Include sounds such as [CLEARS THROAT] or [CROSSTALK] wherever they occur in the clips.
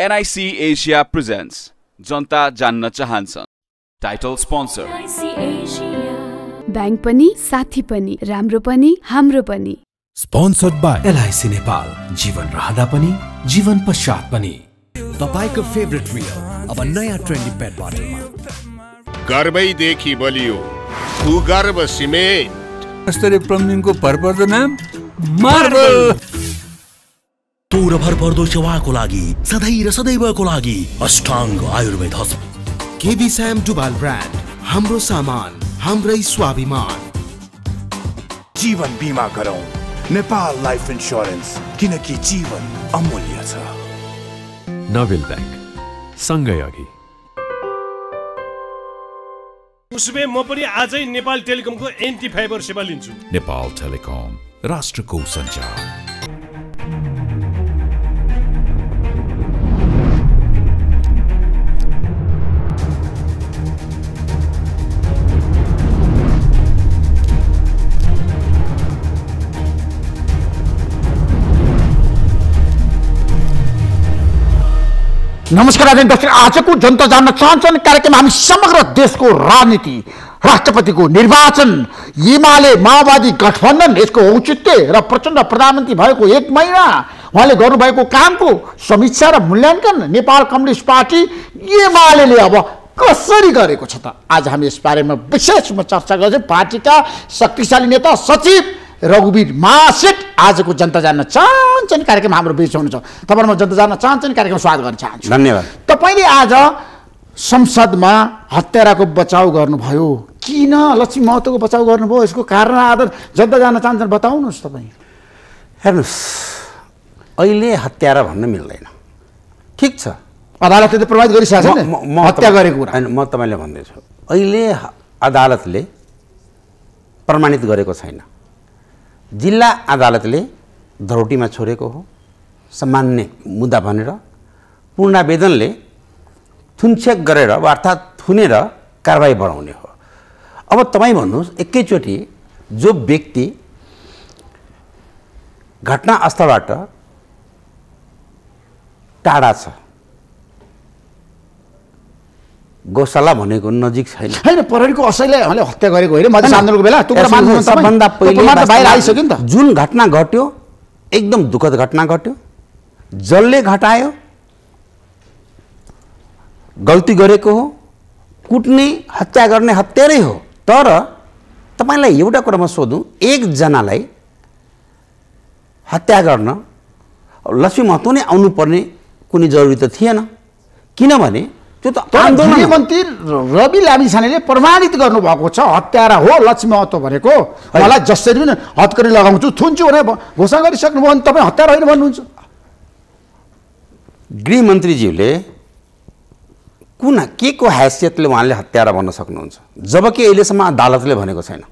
NIC Asia presents जनता जान्न चाहन्छन् टाइटल स्पोन्सर ब्याङ्क पनि साथी पनि राम्रो पनि हाम्रो पनि स्पोन्सर्ड बाई एलआइसी नेपाल जीवन रहँदा पनि जीवन पश्चात पनि तपाईँको फेभरेट रियल अब नयाँ ट्रेन्डी पेट बोटलमा गर्वैदेखि बलियो भूगर्भ सिमेन्ट यस्तरी प्रमिनको भरपर्दो नाम मार्बल पूर्ण भरपर्दो सेवाको लागि सधैँ र सदैवको लागि अष्टाङ्ग आयुर्वेद हस्पिटल केबी स्याम डुबाल ब्रान्ड हाम्रो सामान हाम्रै स्वाभिमान जीवन बीमा गरौँ नेपाल लाइफ इन्स्योरेन्स किनकि जीवन अमूल्य छ नोबेल ब्याङ्क सँगै अघि उसमे म पनि आजै नेपाल टेलिकमको एन्टी फाइबर सेवा लिन्छु नेपाल टेलिकम राष्ट्रको सञ्चार नमस्कार आज दक्षिण आजको जनता जान्न चाहन्छन् कार्यक्रम हामी समग्र देशको राजनीति राष्ट्रपतिको निर्वाचन एमाले माओवादी गठबन्धन यसको औचित्य र प्रचण्ड प्रधानमन्त्री भएको एक महिना उहाँले गर्नुभएको कामको समीक्षा र मूल्याङ्कन नेपाल कम्युनिस्ट पार्टी एमाले अब कसरी गरेको छ त आज हामी यस बारेमा विशेष रूपमा चर्चा गर्छौँ पार्टीका शक्तिशाली नेता सचिव रघुवीर मासेट आजको जनता जान्न चाहन्छन् कार्यक्रम हाम्रो बिच हुनुहुन्छ तपाईँहरूमा म जनता जान्न चाहन्छन् कार्यक्रम स्वागत गर्न चाहन्छु धन्यवाद तपाईँले आज संसदमा हत्याराको बचाउ गर्नुभयो किन लक्ष्मी महतोको बचाउ गर्नुभयो यसको कारण आधार जनता जान्न चाहन्छन् बताउनुहोस् तपाईँ हेर्नुहोस् अहिले हत्यारा भन्न मिल्दैन ठिक छ अदालतले त प्रभावित गरिसकेको छ म हत्या गरेको कुरा होइन म तपाईँलाई भन्दैछु अहिले अदालतले प्रमाणित गरेको छैन जिल्ला अदालतले धरोटीमा छोडेको हो सामान्य मुद्दा भनेर पूर्णावेदनले थुनछेक गरेर वा अर्थात् थुनेर कारवाही बढाउने हो अब तपाईँ भन्नुहोस् एकैचोटि जो व्यक्ति घटनास्थलबाट टाढा छ गौशाला भनेको नजिक छैन होइन प्रहरीको असैलाई हामीले हत्या गरेको होइन आन्दोलनको बेला सबभन्दा पहिले बाहिर आइसक्यो नि त जुन घटना घट्यो एकदम दुःखद घटना घट्यो जसले घटायो गल्ती गरेको हो कुट्ने हत्या गर्ने हत्यारै हो तर तपाईँलाई एउटा कुरामा सोधौँ एकजनालाई हत्या गर्न लक्ष्मी महतो नै आउनुपर्ने कुनै जरुरी त थिएन किनभने त्यो त गृहमन्त्री रवि लामिछानेले प्रमाणित गर्नुभएको छ हत्यारा हो लक्ष्मी महतो भनेको मलाई जसरी पनि हतकरी लगाउँछु थुन्छु भनेर घोषणा गरिसक्नुभयो भने तपाईँ हत्यारा होइन भन्नुहुन्छ गृहमन्त्रीज्यूले कुन के को हैसियतले उहाँले हत्यारा भन्न सक्नुहुन्छ जबकि अहिलेसम्म अदालतले भनेको छैन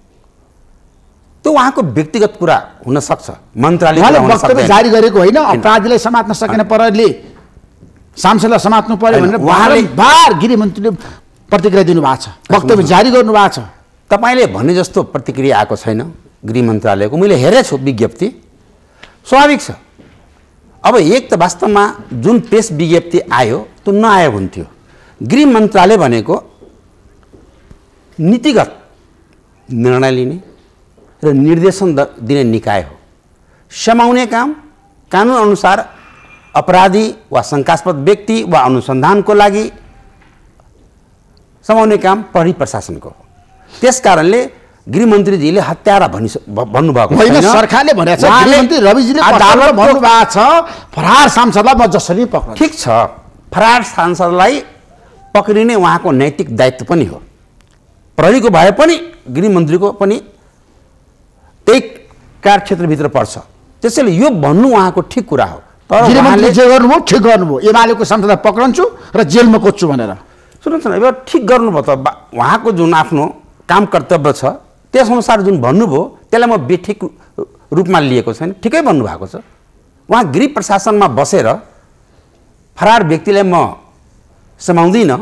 त्यो उहाँको व्यक्तिगत कुरा हुनसक्छ मन्त्रालयले जारी गरेको होइन अपराधीलाई समात्न सकेन प्रहरीले सांसदलाई समात्नु पर्यो भनेर उहाँले बार गृहमन्त्रीले प्रतिक्रिया दिनुभएको छ वक्तव्य जारी गर्नुभएको छ तपाईँले भने जस्तो प्रतिक्रिया आएको छैन गृह मन्त्रालयको मैले हेरेको छु विज्ञप्ति स्वाभाविक छ अब एक त वास्तवमा जुन प्रेस विज्ञप्ति आयो त्यो नआयो हुन्थ्यो गृह मन्त्रालय भनेको नीतिगत निर्णय लिने र निर्देशन दिने निकाय हो समाउने काम कानुनअनुसार अपराधी वा शङ्कास्पद व्यक्ति वा अनुसन्धानको लागि समाउने काम प्रहरी प्रशासनको हो त्यस कारणले गृहमन्त्रीजीले हत्यारा भनि भन्नुभएको होइन सरकारले भन्नुभएको फरार सांसदलाई म जसरी पक्र ठिक छ फरार सांसदलाई पक्रिने उहाँको नैतिक दायित्व पनि हो प्रहरीको भए पनि गृहमन्त्रीको पनि त्यही कार्यक्षेत्रभित्र पर्छ त्यसैले यो भन्नु उहाँको ठिक कुरा हो तर जे गर्नुभयो ठिक गर्नुभयो एमालेको सांसदलाई पक्रन्छु र जेलमा कोच्छु भनेर सुन्नुहोस् न एउटा ठिक गर्नुभयो त उहाँको जुन आफ्नो काम कर्तव्य छ त्यसअनुसार जुन भन्नुभयो त्यसलाई म बेठिक रूपमा लिएको छैन ठिकै भन्नुभएको छ उहाँ गृह प्रशासनमा बसेर फरार व्यक्तिलाई म समाउँदिनँ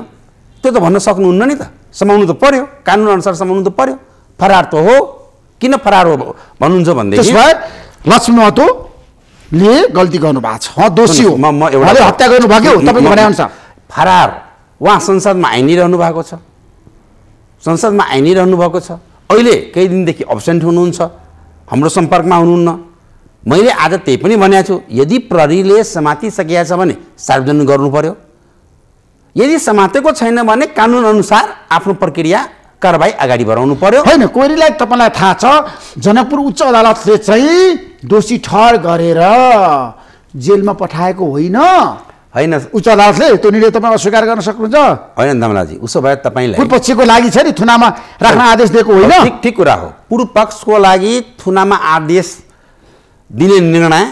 त्यो त भन्न सक्नुहुन्न नि त समाउनु त पर्यो कानुनअनुसार समाउनु त पर्यो फरार त हो किन फरार हो भन्नुहुन्छ भनेदेखि लक्ष्मी महतो ले गल्ती गर्नुभएको छ दोषी हो म हत्या गर्नुभएको हो फरार उहाँ संसदमा आइनिरहनु भएको छ संसदमा आइनिरहनु भएको छ अहिले केही दिनदेखि अब्सेन्ट हुनुहुन्छ हाम्रो सम्पर्कमा हुनुहुन्न मैले आज त्यही पनि भनेको छु यदि प्रहरीले समातिसकेका छ भने सार्वजनिक गर्नु पर्यो यदि समातेको छैन भने कानुनअनुसार आफ्नो प्रक्रिया कारवाही अगाडि बढाउनु पर्यो होइन कोइरीलाई तपाईँलाई थाहा छ जनकपुर उच्च अदालतले चाहिँ दोषी ठहर गरेर जेलमा पठाएको होइन होइन उच्च अदालतले त्यो निर्णय तपाईँ अस्वीकार गर्न सक्नुहुन्छ होइन दमलाजी उसो भए तपाईँलाई पक्षको लागि छ नि थुनामा राख्न आदेश दिएको होइन ठिक ठिक कुरा हो पूर्व पक्षको लागि थुनामा आदेश दिने निर्णय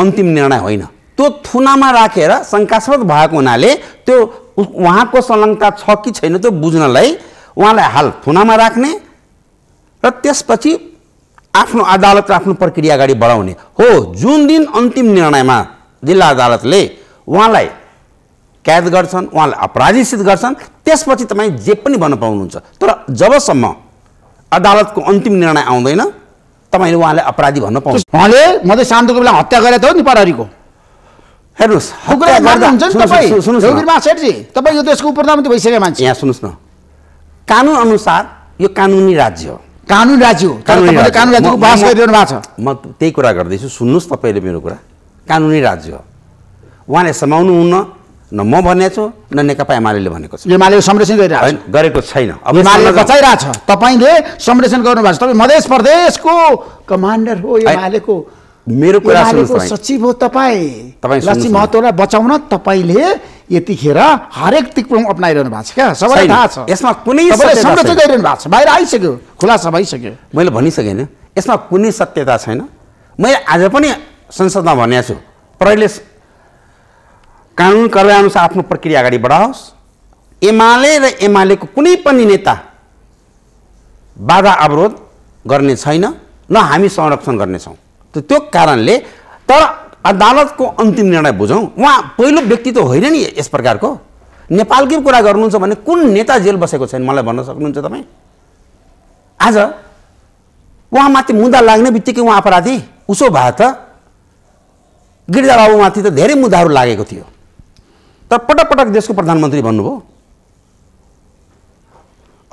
अन्तिम निर्णय होइन त्यो थुनामा राखेर रा, शङ्कास्पद भएको हुनाले त्यो उहाँको संलग्नता छ कि छैन त्यो बुझ्नलाई उहाँलाई हाल थुनामा राख्ने र त्यसपछि आफ्नो अदालत र आफ्नो प्रक्रिया अगाडि बढाउने हो जुन दिन अन्तिम निर्णयमा जिल्ला अदालतले उहाँलाई कैद गर्छन् उहाँलाई अपराधी सिद्ध गर्छन् त्यसपछि तपाईँ जे पनि भन्न पाउनुहुन्छ तर जबसम्म अदालतको अन्तिम निर्णय आउँदैन तपाईँले उहाँलाई अपराधी भन्न पाउनु उहाँले मधेस शान्तको बेला हत्या गरे त हो नि प्रहरीको हेर्नुहोस् तपाईँ यो देशको प्रधानमन्त्री भइसक्यो मान्छे यहाँ सुन्नुहोस् न कानुन अनुसार यो कानुनी राज्य हो कानुन राज्य हो कानुन कानुन राज्यको बास गरिरहनु भएको छ म त्यही कुरा गर्दैछु सुन्नुहोस् तपाईँले मेरो कुरा कानुनी राज्य हो उहाँले समाउनु हुन्न न म भनेको छु न नेकपा एमाले भनेको छ एमाले संरक्षण गरिरहेको गरेको छैन एमाले बचाइरहेको छ तपाईँले संरक्षण गर्नुभएको छ तपाईँ मधेस प्रदेशको कमान्डर हो एमालेको मेरो कुरा सचिव हो तपाईँ लक्ष्मी महतोलाई बचाउन तपाईँले यतिखेर हरेक तिक्रम अप्नाइरहनु भएको छ क्या सबै थाहा छ यसमा कुनै संरक्षण गरिरहनु भएको छ बाहिर आइसक्यो खुलासा भइसक्यो मैले भनिसकेन यसमा कुनै सत्यता छैन मैले आज पनि संसदमा भनेको छु प्रहरीले कानुन अनुसार आफ्नो प्रक्रिया अगाडि बढाओस् एमाले र एमालेको कुनै पनि नेता बाधा अवरोध गर्ने छैन न हामी संरक्षण गर्नेछौँ त्यो कारणले तर अदालतको अन्तिम निर्णय बुझौँ उहाँ पहिलो व्यक्ति त होइन नि यस प्रकारको नेपालकै कुरा गर्नुहुन्छ भने कुन नेता जेल बसेको छैन मलाई भन्न सक्नुहुन्छ तपाईँ आज उहाँमाथि मुद्दा लाग्ने बित्तिकै उहाँ अपराधी उसो भए त गिरिजाबाबुमाथि त धेरै मुद्दाहरू लागेको थियो तर पटक पटक देशको प्रधानमन्त्री भन्नुभयो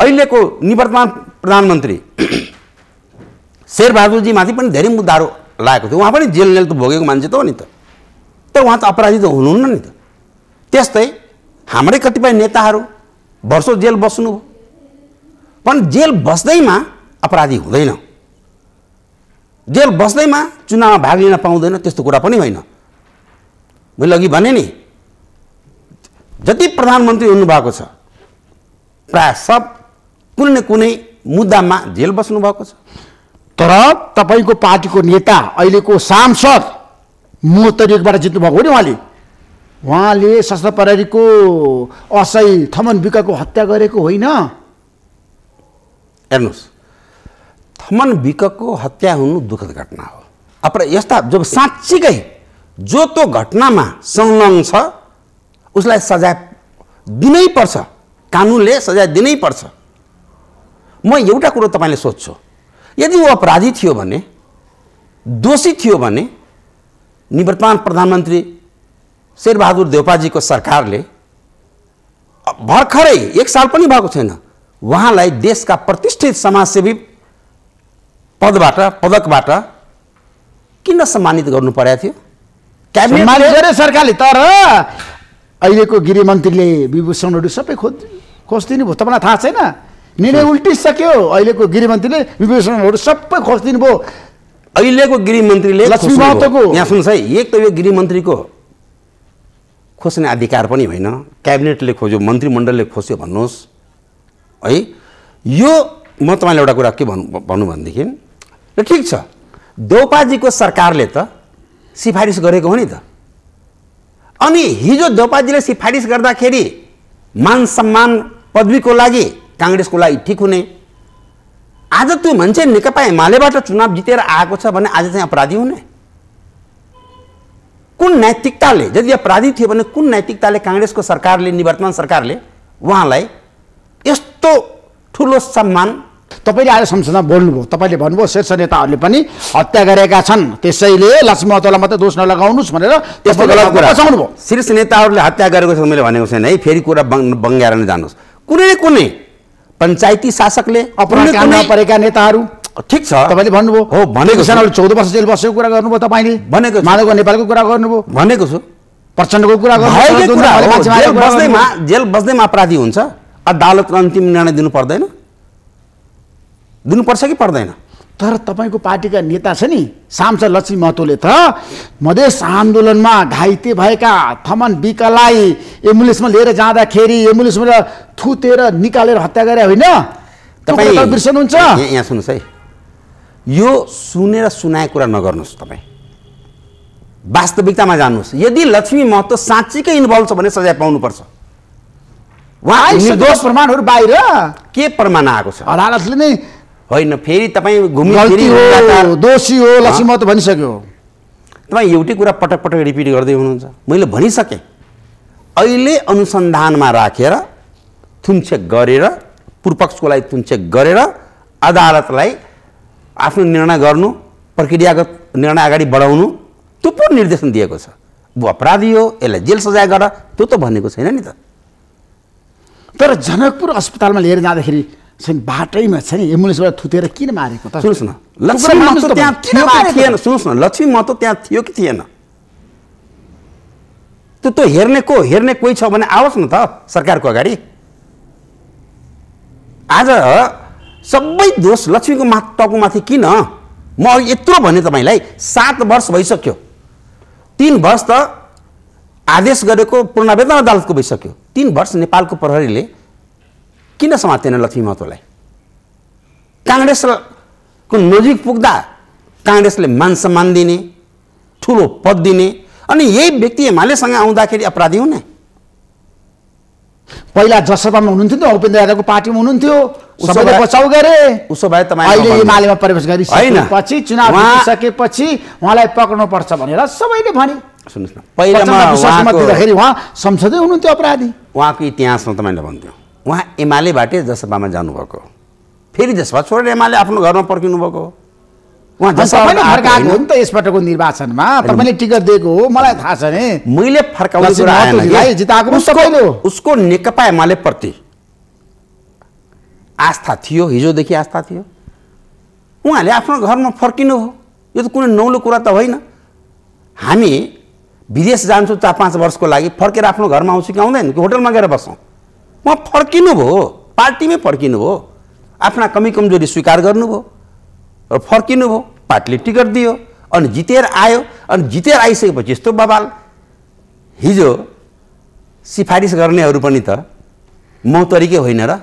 अहिलेको निवर्तमान प्रधानमन्त्री [CLEARS THROAT] शेरबहादुरजीमाथि पनि धेरै मुद्दाहरू लागेको थियो उहाँ पनि जेल त भोगेको मान्छे त हो नि त तर उहाँ त अपराधी त हुनुहुन्न नि त त्यस्तै हाम्रै कतिपय नेताहरू वर्षौँ जेल बस्नु हो पनि जेल बस्दैमा अपराधी हुँदैन जेल बस्दैमा चुनावमा भाग लिन पाउँदैन त्यस्तो कुरा पनि होइन मैले अघि भने नि जति प्रधानमन्त्री हुनुभएको छ प्रायः सब कुनै न कुनै मुद्दामा जेल बस्नुभएको छ तर तपाईँको पार्टीको नेता अहिलेको सांसद जित्नु जित्नुभएको हो नि उहाँले उहाँले सशस्त्र प्रहरीको असै थमन विकको हत्या गरेको होइन हेर्नुहोस् थमन बिकको हत्या हुनु दुःखद घटना हो अब यस्ता जो साँच्चीकै जो त्यो घटनामा संलग्न छ उसलाई सजाय दिनैपर्छ कानुनले सजाय दिनैपर्छ म एउटा कुरो तपाईँले सोध्छु यदि ऊ अपराधी थियो भने दोषी थियो भने निवर्तमान प्रधानमन्त्री शेरबहादुर देवपाजीको सरकारले भर्खरै एक साल पनि भएको छैन उहाँलाई देशका प्रतिष्ठित समाजसेवी पदबाट पदकबाट किन सम्मानित गर्नु परेको थियो क्याबिनेट सरकारले तर अहिलेको गृहमन्त्रीले विभूषणहरू सबै खोज खोजिदिनु भयो तपाईँलाई थाहा छैन निर्णय उल्टिसक्यो अहिलेको गृहमन्त्रीले विभेषणहरू सबै खोजिदिनु भयो अहिलेको गृहमन्त्रीले यहाँ सुन्नुहोस् है एक त यो गृहमन्त्रीको खोज्ने अधिकार पनि होइन क्याबिनेटले खोज्यो मन्त्रीमण्डलले खोज्यो भन्नुहोस् है यो म तपाईँलाई एउटा कुरा के भन्नु भन्नु भनेदेखि र ठिक छ द्रौपाजीको सरकारले त सिफारिस गरेको हो नि त अनि हिजो द्रौपाजीले सिफारिस गर्दाखेरि मान सम्मान पदवीको लागि काङ्ग्रेसको लागि ठिक हुने आज त्यो मान्छे नेकपा एमालेबाट चुनाव जितेर आएको छ भने आज चाहिँ अपराधी हुने कुन नैतिकताले यदि अपराधी थियो भने कुन नैतिकताले काङ्ग्रेसको सरकारले निवर्तमान सरकारले उहाँलाई यस्तो ठुलो सम्मान तपाईँले आज संसदमा बोल्नुभयो तपाईँले भन्नुभयो शीर्ष नेताहरूले पनि हत्या गरेका छन् त्यसैले लक्ष्मतोलाई मात्रै दोष नलगाउनुहोस् भनेर बचाउनुभयो शीर्ष नेताहरूले हत्या गरेको छ मैले भनेको छैन है फेरि कुरा बङ् बङ्ग्याएर नै जानुहोस् कुनै कुनै पञ्चायती शासकले परेका नेताहरू ठिक छ तपाईँले भन्नुभयो हो भनेको चौध वर्ष जेल बसेको कुरा गर्नुभयो तपाईँले भनेको माधव नेपालको कुरा गर्नुभयो भनेको छु प्रचण्डको कुरा बस्दैमा जेल बस्दैमा अपराधी हुन्छ अदालतले अन्तिम निर्णय दिनु पर्दैन दिनुपर्छ कि पर्दैन तर तपाईँको पार्टीका नेता छ नि सांसद लक्ष्मी महतोले त मधेस आन्दोलनमा घाइते भएका थमन बिकालाई एम्बुलेन्समा लिएर जाँदाखेरि एम्बुलेन्सबाट थुतेर निकालेर हत्या गरे होइन तपाईँ बिर्सनुहुन्छ यहाँ सुन्नुहोस् है यो सुनेर सुनाएको कुरा नगर्नुहोस् तपाईँ वास्तविकतामा जानुहोस् यदि लक्ष्मी महतो साँच्चीकै इन्भल्भ छ भने सजाय पाउनुपर्छ उहाँ निर्दोष प्रमाणहरू बाहिर के प्रमाण आएको छ अदालतले नै होइन फेरि तपाईँ घुम्नु दोषी हो लक्ष्मीमा त भनिसक्यो तपाईँ एउटै कुरा पटक पटक रिपिट गर्दै हुनुहुन्छ मैले भनिसकेँ अहिले अनुसन्धानमा राखेर रा, थुनचेक गरेर पूर्वपक्षको लागि थुनछेक गरेर अदालतलाई आफ्नो निर्णय गर्नु प्रक्रियागत निर्णय अगाडि बढाउनु त्यो पो निर्देशन दिएको छ ऊ अपराधी हो यसलाई जेल सजाय गर त्यो त भनेको छैन नि त तर जनकपुर अस्पतालमा लिएर जाँदाखेरि चाहिँ बाटैमा छ नि एम्बुलेन्सबाट थुतेर किन मारेको त सुन्नुहोस् न लक्ष्मी महतो त्यहाँ थियो कि थिएन सुन्नुहोस् न लक्ष्मी महतो त्यहाँ थियो कि थिएन त्यो त हेर्ने को हेर्ने कोही छ भने आओस् न त सरकारको अगाडि आज सबै दोष लक्ष्मीको मा माथि किन म अघि यत्रो भने तपाईँलाई सात वर्ष भइसक्यो तिन वर्ष त आदेश गरेको पूर्ण अदालतको भइसक्यो तिन वर्ष नेपालको प्रहरीले किन समातेन लक्ष्मी महतोलाई काङ्ग्रेसको नजिक पुग्दा काङ्ग्रेसले मान सम्मान दिने ठुलो पद दिने अनि यही व्यक्ति एमालेसँग आउँदाखेरि अपराधी हुने पहिला जसपामा हुनुहुन्थ्यो नि उपेन्द्र यादवको पार्टीमा हुनुहुन्थ्यो सबैले बचाउ गरे उसो भए तपाईँ अहिले एमालेमा प्रवेश गरी पछि चुनाव सकेपछि उहाँलाई पक्राउनु पर्छ भनेर सबैले भने सुन्नुहोस् न पहिला उहाँ संसदै हुनुहुन्थ्यो अपराधी उहाँको इतिहासमा तपाईँले भन्थ्यो उहाँ एमालेबाटै जसपामा जानुभएको फेरि जसपा छोडेर एमाले आफ्नो घरमा पर्खिनु भएको उहाँ नि त यसपटकको निर्वाचनमा तपाईँले टिकट दिएको हो मलाई थाहा छ नि मैले फर्काउने उसको नेकपा एमाले प्रति आस्था थियो हिजोदेखि आस्था थियो उहाँले आफ्नो घरमा फर्किनु हो यो त कुनै नौलो कुरा त होइन हामी विदेश जान्छौँ चार पाँच वर्षको लागि फर्केर आफ्नो घरमा आउँछु कि आउँदैन कि होटलमा गएर बस्छौँ उहाँ फर्किनु भयो पार्टीमै फर्किनु भयो आफ्ना कमी कमजोरी स्वीकार गर्नुभयो र फर्किनु भयो पार्टीले टिकट दियो अनि जितेर आयो अनि जितेर आइसकेपछि यस्तो बवाल हिजो सिफारिस गर्नेहरू पनि त महतरीकै होइन र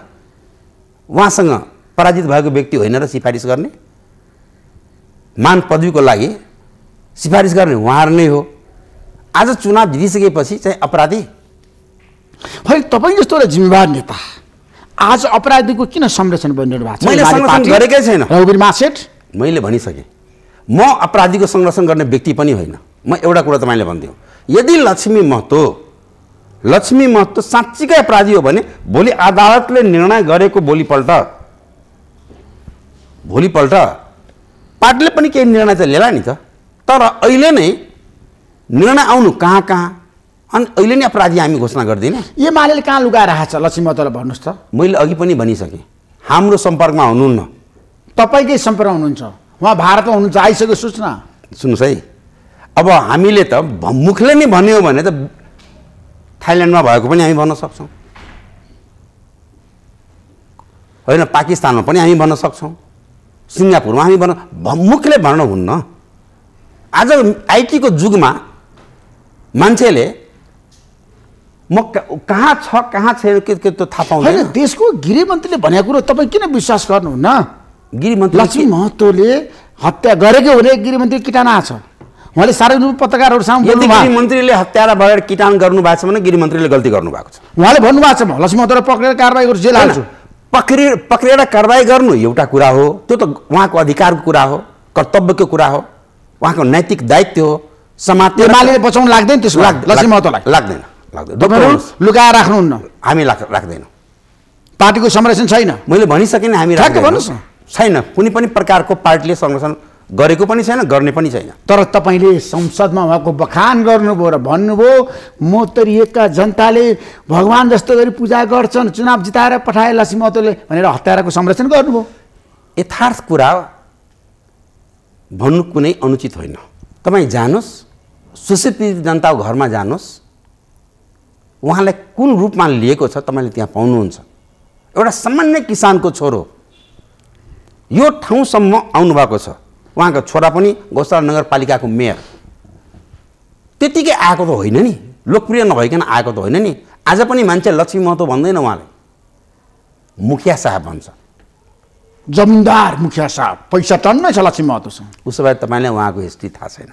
उहाँसँग पराजित भएको व्यक्ति होइन र सिफारिस गर्ने मान पदवीको लागि सिफारिस गर्ने उहाँहरू नै हो आज चुनाव जितिसकेपछि चाहिँ अपराधी खै तपाईँ जस्तो एउटा जिम्मेवार नेता आज अपराधीको किन संरक्षण बनिरहनु भएको छ मैले संरक्षण गरेकै छैन रघुवीर मासेट मैले भनिसकेँ म अपराधीको संरक्षण गर्ने व्यक्ति पनि होइन म एउटा कुरा तपाईँले भनिदिउँ यदि लक्ष्मी महतो लक्ष्मी महतो साँच्चीकै अपराधी हो भने भोलि अदालतले निर्णय गरेको भोलिपल्ट भोलिपल्ट पार्टीले पनि केही निर्णय त लिएला नि त तर अहिले नै निर्णय आउनु कहाँ कहाँ अनि अहिले नै अपराधी हामी घोषणा गर्दैन एमाले कहाँ लुगा छ लक्ष्मी महतोलाई भन्नुहोस् त मैले अघि पनि भनिसकेँ हाम्रो सम्पर्कमा हुनुहुन्न तपाईँकै सम्पर्कमा हुनुहुन्छ उहाँ भारतमा हुनुहुन्छ आइसक्यो सूचना सुन्नुहोस् है अब हामीले त मुखले नै भन्यो भने त थाइल्यान्डमा भएको पनि हामी भन्न सक्छौँ होइन पाकिस्तानमा पनि हामी भन्न सक्छौँ सिङ्गापुरमा हामी भन्न मुखले भन्न हुन्न आज आइटीको जुगमा मान्छेले म कहाँ छ कहाँ छैन के त्यो थाहा पाउँदैन देशको गृहमन्त्रीले भनेको कुरो तपाईँ किन विश्वास गर्नुहुन्न गृहमन्त्री लक्ष्मी महतोले हत्या गरेकै हुने गृहमन्त्री किटाना छ उहाँले सार्वजनिक पत्रकारहरूसँग यदि गृहमन्त्रीले हत्या र भएर किटान गर्नुभएको छ भने गृहमन्त्रीले गल्ती गर्नुभएको छ उहाँले भन्नुभएको छ म लक्ष्मी महतोलाई पक्रेर कारवाही गर्छु जेल हाल्छु पक्रे पक्रेर कारवाही गर्नु एउटा कुरा हो त्यो त उहाँको अधिकारको कुरा हो कर्तव्यको कुरा हो उहाँको नैतिक दायित्व हो समाज बचाउनु लाग्दैन त्यसको लाग्दैन लाग्दैन लाग्दैन लुगा राख्नुहुन्न हामी राख्दैनौँ पार्टीको संरक्षण छैन मैले भनिसकेँ हामी भन्नुहोस् न छैन कुनै पनि प्रकारको पार्टीले संरक्षण गरेको पनि छैन गर्ने पनि छैन तर तपाईँले संसदमा उहाँको बखान गर्नुभयो र भन्नुभयो तरिएका जनताले भगवान् जस्तो गरी पूजा गर्छन् चुनाव जिताएर पठाए लक्ष्मी महतोले भनेर हत्याराको संरक्षण गर्नुभयो यथार्थ कुरा भन्नु कुनै अनुचित होइन तपाईँ जानुहोस् सुशिक्षित जनताको घरमा जानुहोस् उहाँलाई कुन रूपमा लिएको छ तपाईँले त्यहाँ पाउनुहुन्छ एउटा सामान्य किसानको छोरो यो ठाउँसम्म आउनुभएको छ उहाँको छोरा पनि गौशाला नगरपालिकाको मेयर त्यतिकै आएको त होइन नि लोकप्रिय नभइकन आएको त होइन नि आज पनि मान्छे लक्ष्मी महतो भन्दैन उहाँले मुखिया साहब भन्छ जमिनदार मुखिया साहब पैसा टन्नै छ लक्ष्मी महतोसँग उसो भए तपाईँलाई उहाँको हिस्ट्री थाहा छैन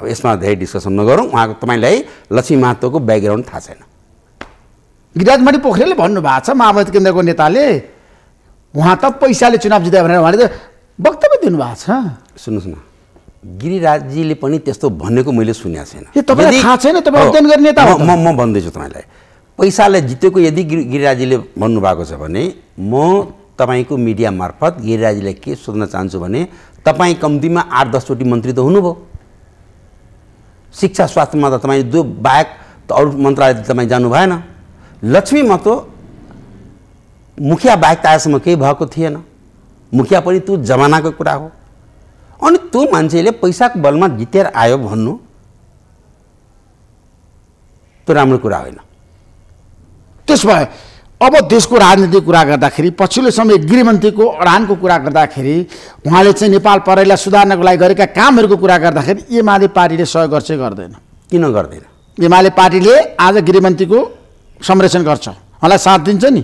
अब यसमा धेरै डिस्कसन नगरौँ उहाँको तपाईँलाई लक्ष्मी महत्त्वको ब्याकग्राउन्ड थाहा छैन गिरिराजमणि पोखरेलले भन्नुभएको छ माओवादी केन्द्रको नेताले उहाँ त पैसाले चुनाव जित्यो भनेर उहाँले त वक्तव्य दिनुभएको छ सुन्नुहोस् न गिरिराजजीले पनि त्यस्तो भनेको मैले सुनेको छैन थाहा छैन तपाईँ अध्ययन गर्ने नेता म म भन्दैछु तपाईँलाई पैसाले जितेको यदि गिरिराजीले भन्नुभएको छ भने म तपाईँको मिडिया मार्फत गिरिराजीलाई के सोध्न चाहन्छु भने तपाईँ कम्तीमा आठ दसचोटि मन्त्री त हुनुभयो शिक्षा स्वास्थ्यमा त तपाईँ दो बाहेक त अरू मन्त्रालय तपाईँ जानु भएन लक्ष्मी महतो मुखिया बाहेक त आजसम्म केही भएको थिएन मुखिया पनि त्यो जमानाको कुरा हो अनि त्यो मान्छेले पैसाको बलमा जितेर आयो भन्नु त्यो राम्रो कुरा होइन भए अब देशको राजनीतिक कुरा गर्दाखेरि पछिल्लो समय गृहमन्त्रीको अडानको कुरा गर्दाखेरि उहाँले चाहिँ नेपाल प्रहरीलाई सुधार्नको लागि गरेका कामहरूको कुरा गर्दाखेरि एमाले पार्टीले सहयोग गर्छ गर्दैन किन गर्दैन एमाले पार्टीले आज गृहमन्त्रीको संरक्षण गर्छ उहाँलाई साथ दिन्छ नि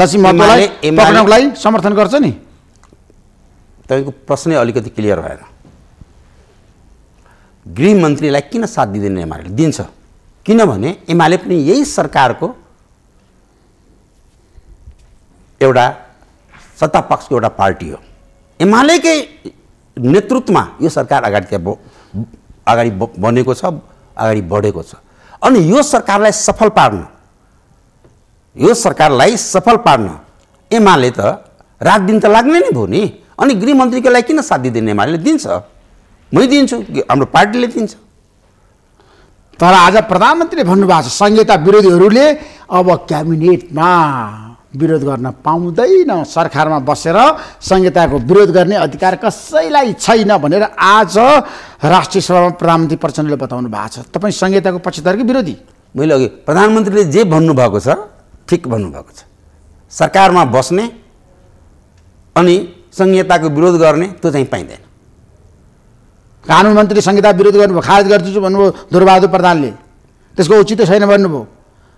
लक्ष्मी महतोलाई समर्थन गर्छ नि तपाईँको प्रश्नै अलिकति क्लियर भएन गृहमन्त्रीलाई किन साथ दिँदैन एमाले दिन्छ किनभने एमाले पनि यही सरकारको एउटा सत्ता पक्षको एउटा पार्टी हो एमालेकै नेतृत्वमा यो सरकार अगाडि त्यहाँ अगाडि बनेको छ अगाडि बढेको छ अनि यो सरकारलाई सफल पार्न यो सरकारलाई सफल पार्न एमाले त रात दिन त लाग्ने नै भयो नि अनि गृहमन्त्रीको लागि किन साथ दिँदैन एमाले दिन्छ मै दिन्छु हाम्रो पार्टीले दिन्छ तर आज प्रधानमन्त्रीले भन्नुभएको छ संहिता विरोधीहरूले अब क्याबिनेटमा विरोध गर्न पाउँदैन सरकारमा बसेर संहिताको विरोध गर्ने अधिकार कसैलाई छैन भनेर आज राष्ट्रिय सभामा प्रधानमन्त्री प्रचण्डले बताउनु भएको छ तपाईँ संहिताको कि विरोधी मैले अघि प्रधानमन्त्रीले जे भन्नुभएको छ ठिक भन्नुभएको छ सरकारमा बस्ने अनि संहिताको विरोध गर्ने त्यो चाहिँ पाइँदैन कानुन मन्त्री संहिता विरोध गर्नुभयो खारेज गरिदिन्छु भन्नुभयो दुर्बहादुर प्रधानले त्यसको उचित छैन भन्नुभयो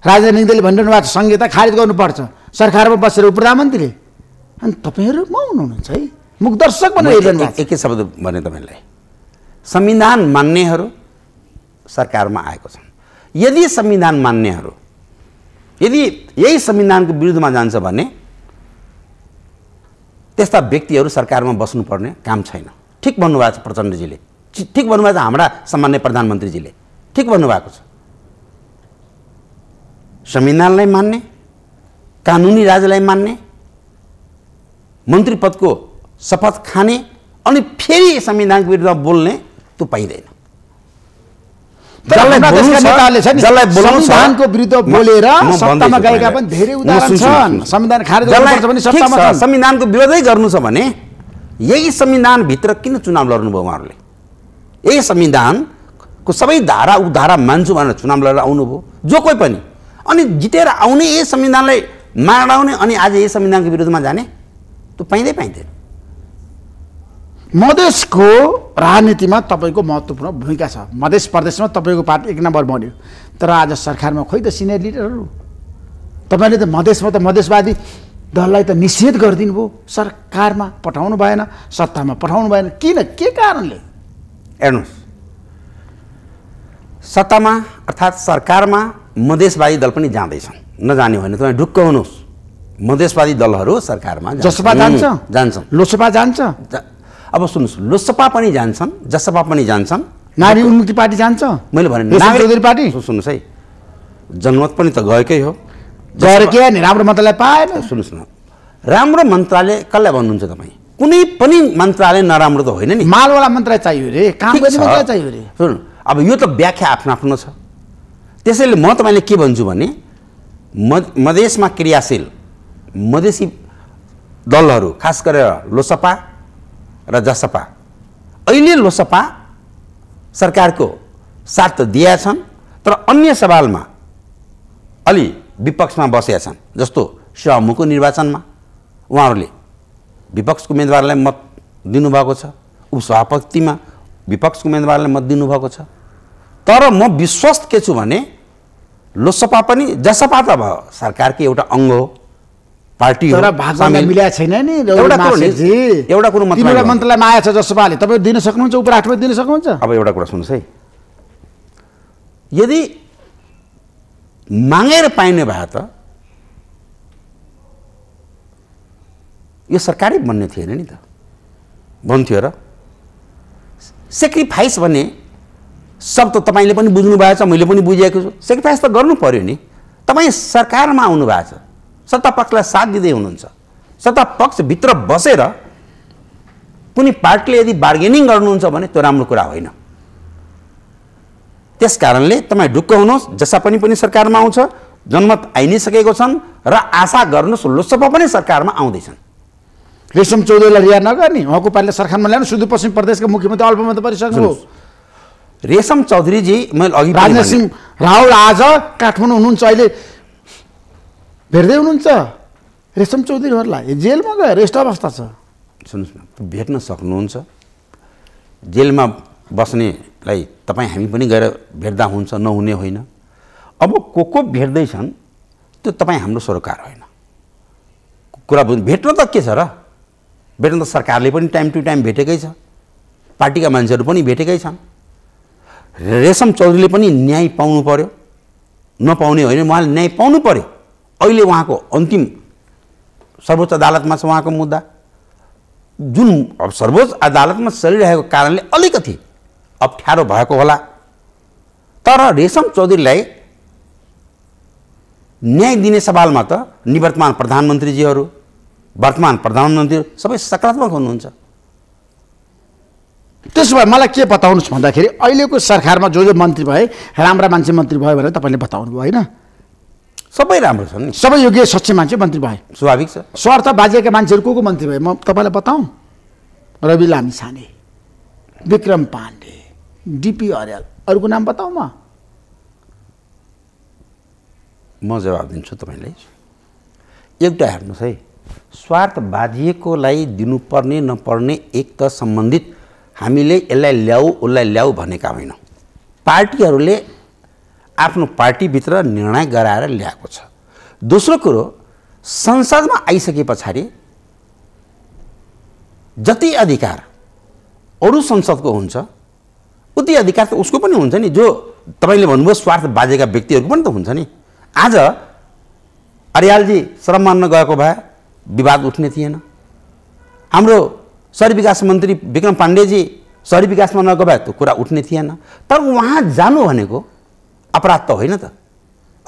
राजेन्द्र दलले भनिरहनु भएको छ संहिता खारेज गर्नुपर्छ सरकारमा बसेर प्रधानमन्त्रीले अनि तपाईँहरू म हुनुहुन्छ है मुख दर्शक भनेर एकै शब्द भने तपाईँलाई संविधान मान्नेहरू सरकारमा आएको छन् यदि संविधान मान्नेहरू यदि यही संविधानको विरुद्धमा जान्छ भने त्यस्ता व्यक्तिहरू सरकारमा बस्नुपर्ने काम छैन ठिक भन्नुभएको छ प्रचण्डजीले ठिक भन्नुभएको छ हाम्रा सामान्य प्रधानमन्त्रीजीले ठिक भन्नुभएको छ संविधानलाई मान्ने कानुनी राजालाई मान्ने मन्त्री पदको शपथ खाने अनि फेरि संविधानको विरुद्ध बोल्ने त्यो पाइँदैन संविधानको विरोधै गर्नु छ भने यही संविधानभित्र किन चुनाव लड्नुभयो उहाँहरूले यही संविधानको सबै धारा उपधारा मान्छु भनेर चुनाव लडेर आउनुभयो जो कोही पनि अनि जितेर आउने यही संविधानलाई माडाउने अनि आज यही संविधानको विरुद्धमा जाने त्यो पाइँदै पाइँदैन मधेसको राजनीतिमा तपाईँको महत्त्वपूर्ण भूमिका छ मधेस प्रदेशमा तपाईँको पार्टी एक नम्बर बन्यो तर आज सरकारमा खोइ त सिनियर लिडरहरू तपाईँले त मधेसमा त मधेसवादी दललाई त निषेध गरिदिनु भयो सरकारमा पठाउनु भएन सत्तामा पठाउनु भएन किन के कारणले हेर्नुहोस् सत्तामा अर्थात् सरकारमा मधेसवादी दल पनि जाँदैछन् नजाने होइन तपाईँ ढुक्क हुनुहोस् मधेसवादी दलहरू सरकारमा जसपा जान्छ जान्छ लोसपा जान्छ अब सुन्नुहोस् लोकसपा पनि जान्छन् जसपा पनि जान्छन् नारी उन्मुक्ति पार्टी जान्छ मैले भने नागरिक पार्टी सुन्नुहोस् है जनमत पनि त गएकै हो गएर के राम्रो मन्त्रालय पाएन सुन्नुहोस् न राम्रो मन्त्रालय कसलाई भन्नुहुन्छ तपाईँ कुनै पनि मन्त्रालय नराम्रो त होइन नि मालवाला मन्त्रालय चाहियो रे काम चाहियो रे सुन्नु अब यो त व्याख्या आफ्नो आफ्नो छ त्यसैले म तपाईँले के भन्छु भने म मधेसमा क्रियाशील मधेसी दलहरू खास गरेर लोसपा र जसपा अहिले लोसपा सरकारको साथ त दिएका छन् तर अन्य सवालमा अलि विपक्षमा बसेका छन् जस्तो सहमुखको निर्वाचनमा उहाँहरूले विपक्षको उम्मेदवारलाई मत दिनुभएको छ उपसभापतिमा विपक्षको उम्मेदवारलाई मत दिनुभएको छ तर म विश्वस्त के छु भने लोकसभा पनि जसपा त भयो सरकारकै एउटा अङ्ग हो पार्टी मिलाएको छैन नि एउटा एउटा कुरो मन्त्रालयमा आएछ जसपाले तपाईँ दिन सक्नुहुन्छ उपराष्ट्रपति दिन सक्नुहुन्छ अब एउटा कुरा सुन्नुहोस् है यदि मागेर पाइने भए त यो सरकारै बन्ने थिएन नि त बन्थ्यो र सेक्रिफाइस भने सब त तपाईँले पनि बुझ्नु भएको छ मैले पनि बुझेको छु सेक्रिफाइस त गर्नु पऱ्यो नि तपाईँ सरकारमा आउनु छ सत्ता पक्षलाई साथ दिँदै हुनुहुन्छ सत्ता पक्षभित्र बसेर कुनै पार्टीले यदि बार्गेनिङ गर्नुहुन्छ भने त्यो राम्रो कुरा होइन त्यस कारणले तपाईँ ढुक्क हुनुहोस् जसा पनि पनि सरकारमा आउँछ जनमत आइ नै सकेको छन् र आशा गर्नुहोस् लोकसभा पनि सरकारमा आउँदैछन् रेशम चौधरीलाई रिहा नगर्ने उहाँको पार्टीले सरकारमा ल्याउनु सुदूरपश्चिम प्रदेशका मुख्यमन्त्री अल्पमत परिसक्नु रेशम चौधरीजी मैले अघि राजेन्द्र सिंह रावल आज काठमाडौँ हुनुहुन्छ अहिले भेट्दै हुनुहुन्छ रेशम चौधरीहरूलाई जेलमा गएर यस्तो अवस्था छ सुन्नुहोस् न भेट्न सक्नुहुन्छ जेलमा बस्नेलाई तपाईँ हामी पनि गएर भेट्दा हुन्छ नहुने होइन अब को को भेट्दैछन् त्यो तपाईँ हाम्रो सरकार होइन कुरा बुझ्नु भेट्न त के छ र भेट्न त सरकारले पनि टाइम टु टाइम भेटेकै छ पार्टीका मान्छेहरू पनि भेटेकै छन् रेशम चौधरीले पनि न्याय पाउनु पर्यो नपाउने होइन उहाँले न्याय पाउनु पर्यो अहिले उहाँको अन्तिम सर्वोच्च अदालतमा छ उहाँको मुद्दा जुन अब सर्वोच्च अदालतमा चलिरहेको कारणले अलिकति अप्ठ्यारो भएको होला तर रेशम चौधरीलाई न्याय दिने सवालमा त निवर्तमान प्रधानमन्त्रीजीहरू वर्तमान प्रधानमन्त्रीहरू सबै सकारात्मक हुनुहुन्छ त्यसो भए मलाई के बताउनुहोस् भन्दाखेरि अहिलेको सरकारमा जो जो मन्त्री भए राम्रा मान्छे मन्त्री भयो भनेर तपाईँले बताउनु भयो होइन सबै राम्रो छन् सबै योग्य स्वच्छ मान्छे मन्त्री भए स्वाभाविक छ स्वार्थ बाजेका मान्छेहरू को को मन्त्री भए म तपाईँलाई बताउँ रवि लामिछाने विक्रम पाण्डे डिपी अर्याल अरूको नाम बताउँ म म जवाब दिन्छु तपाईँलाई एउटा हेर्नुहोस् है स्वार्थ बाजिएकोलाई दिनुपर्ने नपर्ने एक त सम्बन्धित हामीले यसलाई ल्याऊ उसलाई ल्याऊ भनेका होइनौँ पार्टीहरूले आफ्नो पार्टीभित्र निर्णय गराएर ल्याएको छ दोस्रो कुरो संसदमा आइसके पछाडि जति अधिकार अरू संसदको हुन्छ उति अधिकार त उसको पनि हुन्छ नि जो तपाईँले भन्नुभयो स्वार्थ बाजेका व्यक्तिहरूको पनि त हुन्छ नि आज अर्यालजी श्रम मान्न गएको भए विवाद उठ्ने थिएन हाम्रो सहरी विकास मन्त्री विक्रम पाण्डेजी सहरी विकासमा नगए भए त कुरा उठ्ने थिएन तर उहाँ जानु भनेको अपराध त होइन त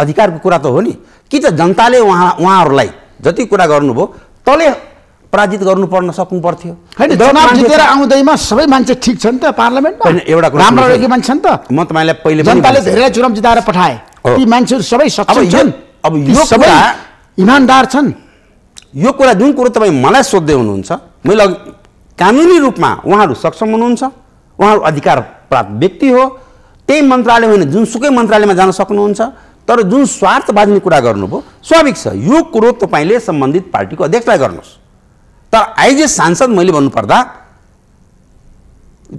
अधिकारको कुरा त हो नि कि त जनताले उहाँ उहाँहरूलाई जति कुरा गर्नुभयो तले पराजित गर्नु पर्न सक्नु पर्थ्यो चुनाव जितेर आउँदैमा सबै मान्छे ठिक छन् त पार्लियामेन्टमा होइन एउटा राम्रो मान्छे छन् त म तपाईँलाई पहिले जनताले धेरैलाई चुनाव जिताएर पठाए ती मान्छेहरू सबै सक्षम छन् अब यो सबै इमान्दार छन् यो कुरा जुन कुरो तपाईँ मलाई सोध्दै हुनुहुन्छ मैले कानुनी रूपमा उहाँहरू सक्षम हुनुहुन्छ उहाँहरू अधिकार प्राप्त व्यक्ति हो त्यही मन्त्रालय होइन जुनसुकै मन्त्रालयमा जान सक्नुहुन्छ तर जुन स्वार्थ बाँध्ने कुरा गर्नुभयो स्वाभाविक छ यो कुरो तपाईँले सम्बन्धित पार्टीको अध्यक्षलाई गर्नुहोस् तर एज ए सांसद मैले भन्नुपर्दा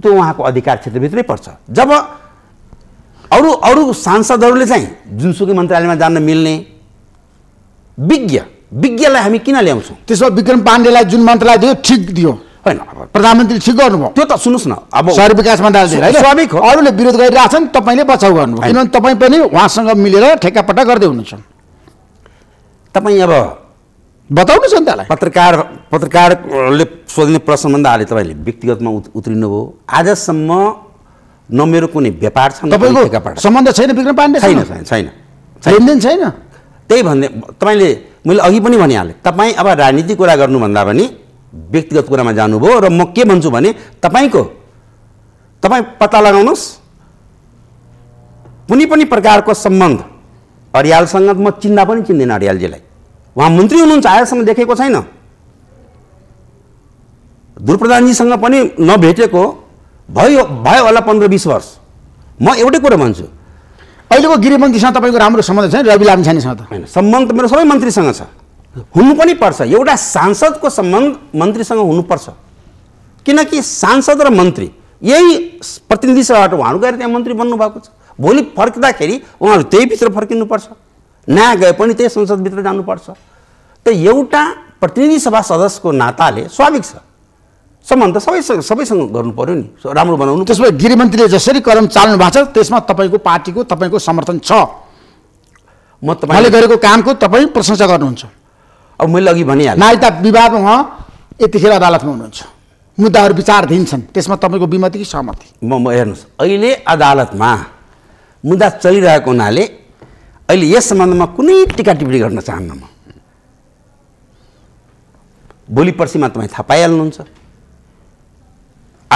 त्यो उहाँको अधिकार क्षेत्रभित्रै पर्छ जब अरू अरू सांसदहरूले चाहिँ जुनसुकै मन्त्रालयमा जान मिल्ने विज्ञ विज्ञलाई हामी किन ल्याउँछौँ त्यसो विक्रम पाण्डेलाई जुन मन्त्रालय दियो ठिक दियो होइन प्रधानमन्त्री ठिक गर्नुभयो त्यो त सुन्नुहोस् न अब सहर विकास मन्त्रालय स्वाभाविक हो अरूले विरोध गरिरहेछन् तपाईँले बचाउ गर्नुभयो किनभने तपाईँ पनि उहाँसँग मिलेर ठेक्कापट्टा गर्दै हुनुहुन्छ तपाईँ अब बताउनुहोस् नि त्यसलाई पत्रकार पत्रकारले सोध्ने प्रश्नभन्दा अहिले तपाईँले व्यक्तिगतमा उत्रिनुभयो आजसम्म न मेरो कुनै व्यापार छ तपाईँको सम्बन्ध छैन विक्रम पाण्डे छैन छैन छैन छैन त्यही भन्दै तपाईँले मैले अघि पनि भनिहालेँ तपाईँ अब राजनीति कुरा गर्नुभन्दा पनि व्यक्तिगत कुरामा जानुभयो र म के भन्छु भने तपाईँको तपाईँ पत्ता लगाउनुहोस् कुनै पनि प्रकारको सम्बन्ध अरियालसँग म चिन्दा पनि चिन्दिनँ अरियालजीलाई उहाँ मन्त्री हुनुहुन्छ आजसम्म देखेको छैन दुर्प्रधानजीसँग पनि नभेटेको भयो भयो होला पन्ध्र बिस वर्ष म एउटै कुरो भन्छु अहिलेको गृहमन्त्रीसँग तपाईँको राम्रो सम्बन्ध छैन रवि लामिछानेसँग त होइन सम्बन्ध मेरो सबै मन्त्रीसँग छ हुनु पनि पर्छ एउटा सांसदको सम्बन्ध मन्त्रीसँग हुनुपर्छ किनकि सांसद र मन्त्री यही प्रतिनिधि सभाबाट उहाँहरू गएर त्यहाँ मन्त्री बन्नुभएको छ भोलि फर्किँदाखेरि उहाँहरू त्यहीभित्र फर्किनुपर्छ नयाँ गए पनि त्यही संसदभित्र जानुपर्छ त एउटा प्रतिनिधि सभा सदस्यको नाताले स्वाभाविक छ सम्बन्ध त सबैसँग सबैसँग गर्नु पऱ्यो नि राम्रो बनाउनु त्यसमा गृहमन्त्रीले जसरी कलम चाल्नु भएको छ त्यसमा तपाईँको पार्टीको तपाईँको समर्थन छ म तपाईँले गरेको कामको तपाईँ प्रशंसा गर्नुहुन्छ अब मैले अघि भनिहालेँ नागरिकता विवादमा उहाँ यतिखेर अदालतमा हुनुहुन्छ मुद्दाहरू विचार दिन्छन् त्यसमा तपाईँको विमति कि सहमति म म हेर्नुहोस् अहिले अदालतमा मुद्दा चलिरहेको हुनाले अहिले यस सम्बन्धमा कुनै टिका टिप्पणी गर्न चाहन्न म भोलि पर्सिमा तपाईँ थाहा पाइहाल्नुहुन्छ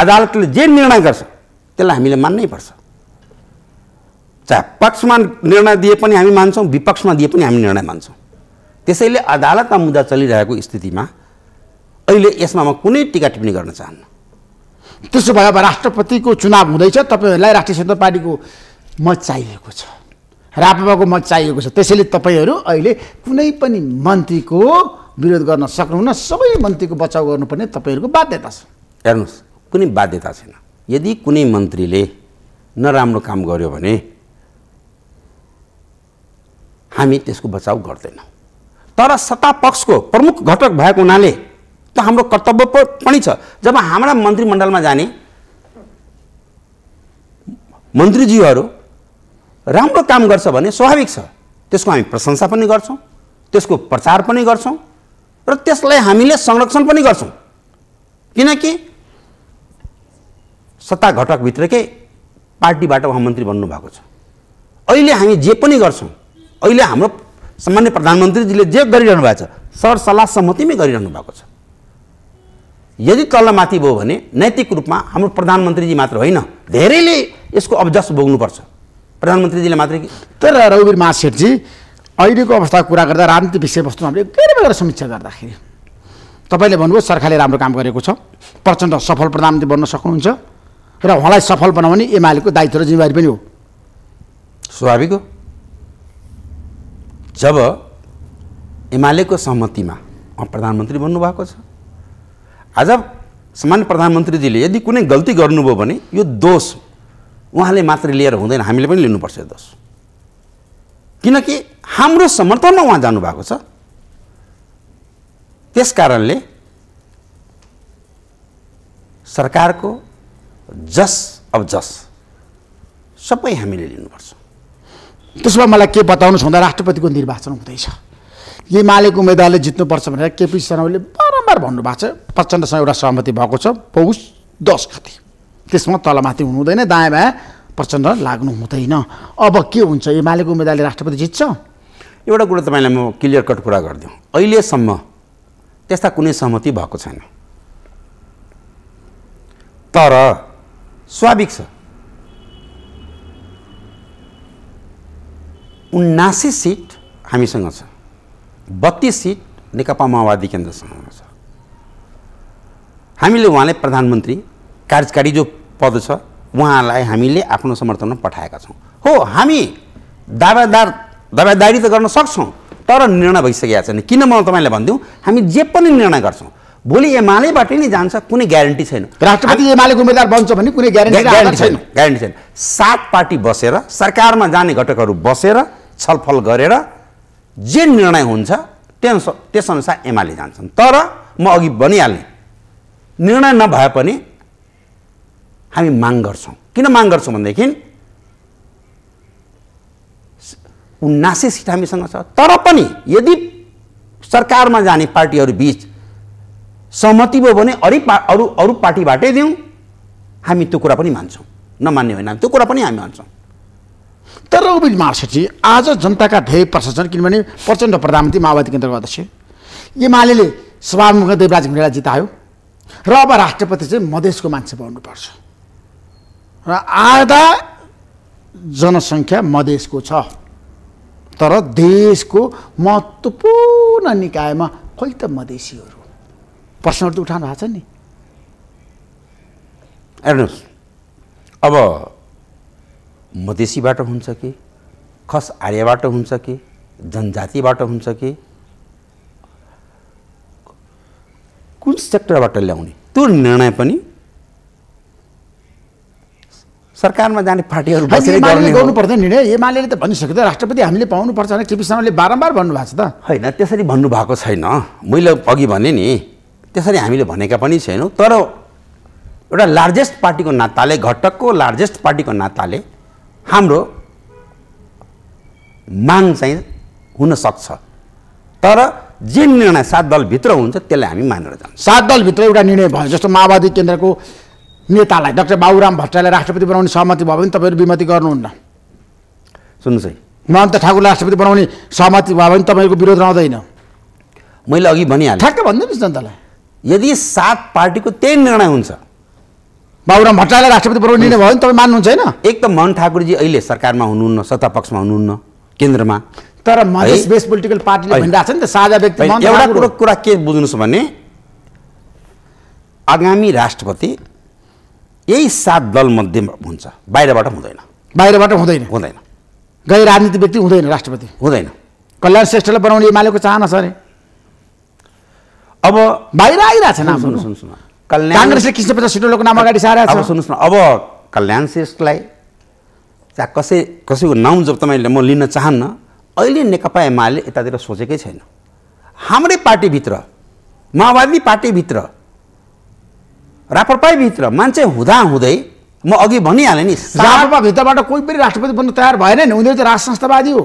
अदालतले जे निर्णय गर्छ त्यसलाई हामीले मान्नै पर्छ चाहे पक्षमा निर्णय दिए पनि हामी मान्छौँ विपक्षमा दिए पनि हामी निर्णय मान्छौँ त्यसैले अदालतमा मुद्दा चलिरहेको स्थितिमा अहिले यसमा म कुनै टिका टिप्पणी गर्न चाहन्न त्यसो भए अब राष्ट्रपतिको चुनाव हुँदैछ तपाईँहरूलाई राष्ट्रिय स्वतन्त्र पार्टीको मत चाहिएको छ राप्रपाको मत चाहिएको छ त्यसैले तपाईँहरू अहिले कुनै पनि मन्त्रीको विरोध गर्न सक्नुहुन्न सबै मन्त्रीको बचाउ गर्नुपर्ने तपाईँहरूको बाध्यता छ हेर्नुहोस् कुनै बाध्यता छैन यदि कुनै मन्त्रीले नराम्रो काम गर्यो भने हामी त्यसको बचाउ गर्दैनौँ तर सत्ता पक्षको प्रमुख घटक भएको हुनाले त हाम्रो कर्तव्य पनि छ जब हाम्रा मन्त्रीमण्डलमा जाने मन्त्रीज्यूहरू राम्रो काम गर्छ भने स्वाभाविक छ त्यसको हामी प्रशंसा पनि गर्छौँ त्यसको प्रचार पनि गर्छौँ र त्यसलाई हामीले संरक्षण पनि गर्छौँ किनकि सत्ता घटकभित्रकै पार्टीबाट उहाँ मन्त्री बन्नुभएको छ अहिले हामी जे पनि गर्छौँ अहिले हाम्रो सामान्य प्रधानमन्त्रीजीले जे गरिरहनु भएको छ सरसल्लाह सम्मतिमै गरिरहनु भएको छ यदि तलमाथि भयो भने नैतिक रूपमा हाम्रो प्रधानमन्त्रीजी मात्र होइन धेरैले यसको अब्जस भोग्नुपर्छ प्रधानमन्त्रीजीले मात्रै तर रघुवीर महासेठजी अहिलेको अवस्था कुरा गर्दा राजनीतिक विषयवस्तु हामीले धेरै बेला समीक्षा गर्दाखेरि तपाईँले भन्नुभयो सरकारले राम्रो काम गरेको छ प्रचण्ड सफल प्रधानमन्त्री बन्न सक्नुहुन्छ र उहाँलाई सफल बनाउने एमालेको दायित्व र जिम्मेवारी पनि हो स्वाभाविक हो जब एमालेको सहमतिमा प्रधानमन्त्री बन्नुभएको छ आज सामान्य प्रधानमन्त्रीजीले यदि कुनै गल्ती गर्नुभयो भने यो दोष उहाँले मात्र लिएर हुँदैन हामीले पनि लिनुपर्छ यो दोष किनकि हाम्रो समर्थनमा उहाँ जानुभएको छ त्यस कारणले सरकारको जस अब जस सबै हामीले लिनुपर्छ त्यसो भए मलाई के बताउनुहोस् भन्दा राष्ट्रपतिको निर्वाचन हुँदैछ यी एमालेको उम्मेद्वारले जित्नुपर्छ भनेर केपी शर्माले बारम्बार भन्नुभएको छ प्रचण्डसँग एउटा सहमति भएको छ पौष दस गते त्यसमा तलमाथि हुनु हुँदैन दायाँ बायाँ प्रचण्ड लाग्नु हुँदैन अब के हुन्छ एमालेको उम्मेद्वारले राष्ट्रपति जित्छ एउटा कुरो तपाईँलाई म क्लियर कट कुरा गरिदिउँ अहिलेसम्म त्यस्ता कुनै सहमति भएको छैन तर स्वाभाविक छ उन्नासी सिट हामीसँग छ बत्तिस सिट नेकपा माओवादी केन्द्रसँग छ हामीले उहाँलाई प्रधानमन्त्री कार्यकारी जो पद छ उहाँलाई हामीले आफ्नो समर्थनमा पठाएका छौँ हो हामी दावादार दावादारी त गर्न सक्छौँ तर निर्णय भइसकेका छैन किन म तपाईँलाई भनिदिउँ हामी जे पनि निर्णय गर्छौँ भोलि एमालेबाट नै जान्छ कुनै ग्यारेन्टी छैन राष्ट्रपति एमालेको उम्मेद्वार बन्छ भने कुनै ग्यारेन्टी छैन ग्यारेन्टी छैन सात पार्टी बसेर सरकारमा जाने घटकहरू बसेर छलफल गरेर जे निर्णय हुन्छ त्यस त्यसअनुसार एमाले जान्छन् तर म अघि भनिहालेँ निर्णय नभए पनि हामी माग गर्छौँ किन माग गर्छौँ भनेदेखि उन्नासी सिट हामीसँग छ तर पनि यदि सरकारमा जाने पार्टीहरू बिच सहमति भयो भने अरू पा अरू अरू पार्टीबाटै दिउँ हामी त्यो कुरा पनि मान्छौँ नमान्ने होइन त्यो कुरा पनि हामी मान्छौँ तर उबिल महासचिव आज जनताका धेरै प्रश्न छन् किनभने प्रचण्ड प्रधानमन्त्री माओवादी केन्द्रको अध्यक्ष एमाले सभामुख देवराज घिमिरेलाई जितायो र अब राष्ट्रपति चाहिँ मधेसको मान्छे बन्नुपर्छ र आधा जनसङ्ख्या मधेसको छ तर देशको महत्त्वपूर्ण निकायमा खोइ त मधेसीहरू प्रश्नहरू त उठाउनु भएको छ नि हेर्नुहोस् अब मधेसीबाट हुन्छ कि खस आर्यबाट हुन्छ कि जनजातिबाट हुन्छ कि कुन सेक्टरबाट ल्याउने त्यो निर्णय पनि सरकारमा जाने पार्टीहरू गर्नु पर्दैन निर्णय एमाले त भनिसक्यो त राष्ट्रपति हामीले पाउनुपर्छ भने केपी शर्माले बारम्बार भन्नुभएको छ त होइन त्यसरी भन्नुभएको छैन मैले अघि भने नि त्यसरी हामीले भनेका पनि छैनौँ तर एउटा लार्जेस्ट पार्टीको नाताले घटकको लार्जेस्ट पार्टीको नाताले हाम्रो माग चाहिँ हुनसक्छ तर जे निर्णय सात दलभित्र हुन्छ त्यसलाई हामी मानेर जान्छौँ सात दलभित्र एउटा निर्णय भयो जस्तो माओवादी केन्द्रको नेतालाई डाक्टर बाबुराम भट्टराईलाई राष्ट्रपति बनाउने सहमति भयो भने तपाईँहरू विमति गर्नुहुन्न सुन्नुहोस् है महन्त ठाकुर राष्ट्रपति बनाउने सहमति भयो भने तपाईँको विरोध रहँदैन मैले अघि भनिहालेँ ठ्याक्क भनिदिनुहोस् जनतालाई यदि सात पार्टीको त्यही निर्णय हुन्छ बाबुराम भट्टराईले राष्ट्रपति बनाउने निर्णय भयो भने तपाईँ मान्नुहुन्छ होइन त मोहन ठाकुरजी अहिले सरकारमा हुनुहुन्न सत्ता पक्षमा हुनुहुन्न केन्द्रमा तर मधेस बेस पोलिटिकल पार्टीले भनिरहेको छ नि त साझा व्यक्ति एउटा कुरो कुरा के बुझ्नुहोस् भने आगामी राष्ट्रपति यही सात दलमध्ये हुन्छ बाहिरबाट हुँदैन बाहिरबाट हुँदैन हुँदैन गैर राजनीति व्यक्ति हुँदैन राष्ट्रपति हुँदैन कल्याण श्रेष्ठलाई बनाउने एमालेको चाहना छ अरे अब बाहिर आइरहेको छैन सुन्नु सुन्नु कल्याण काङ्ग्रेसले किस्ने पचास सिटमा नाम अगाडि सारा अब सुन्नुहोस् न अब कल्याण श्रेष्ठलाई चाहे कसै कसैको नाउँ जब तपाईँले म लिन चाहन्न अहिले नेकपा एमाले यतातिर सोचेकै छैन हाम्रै पार्टीभित्र माओवादी पार्टीभित्र राप्रपाभित्र मान्छे हुँदै म अघि भनिहालेँ नि राप्रपाभित्रबाट कोही पनि राष्ट्रपति बन्न तयार भएन नि उनीहरू त राष्ट्र संस्थावादी हो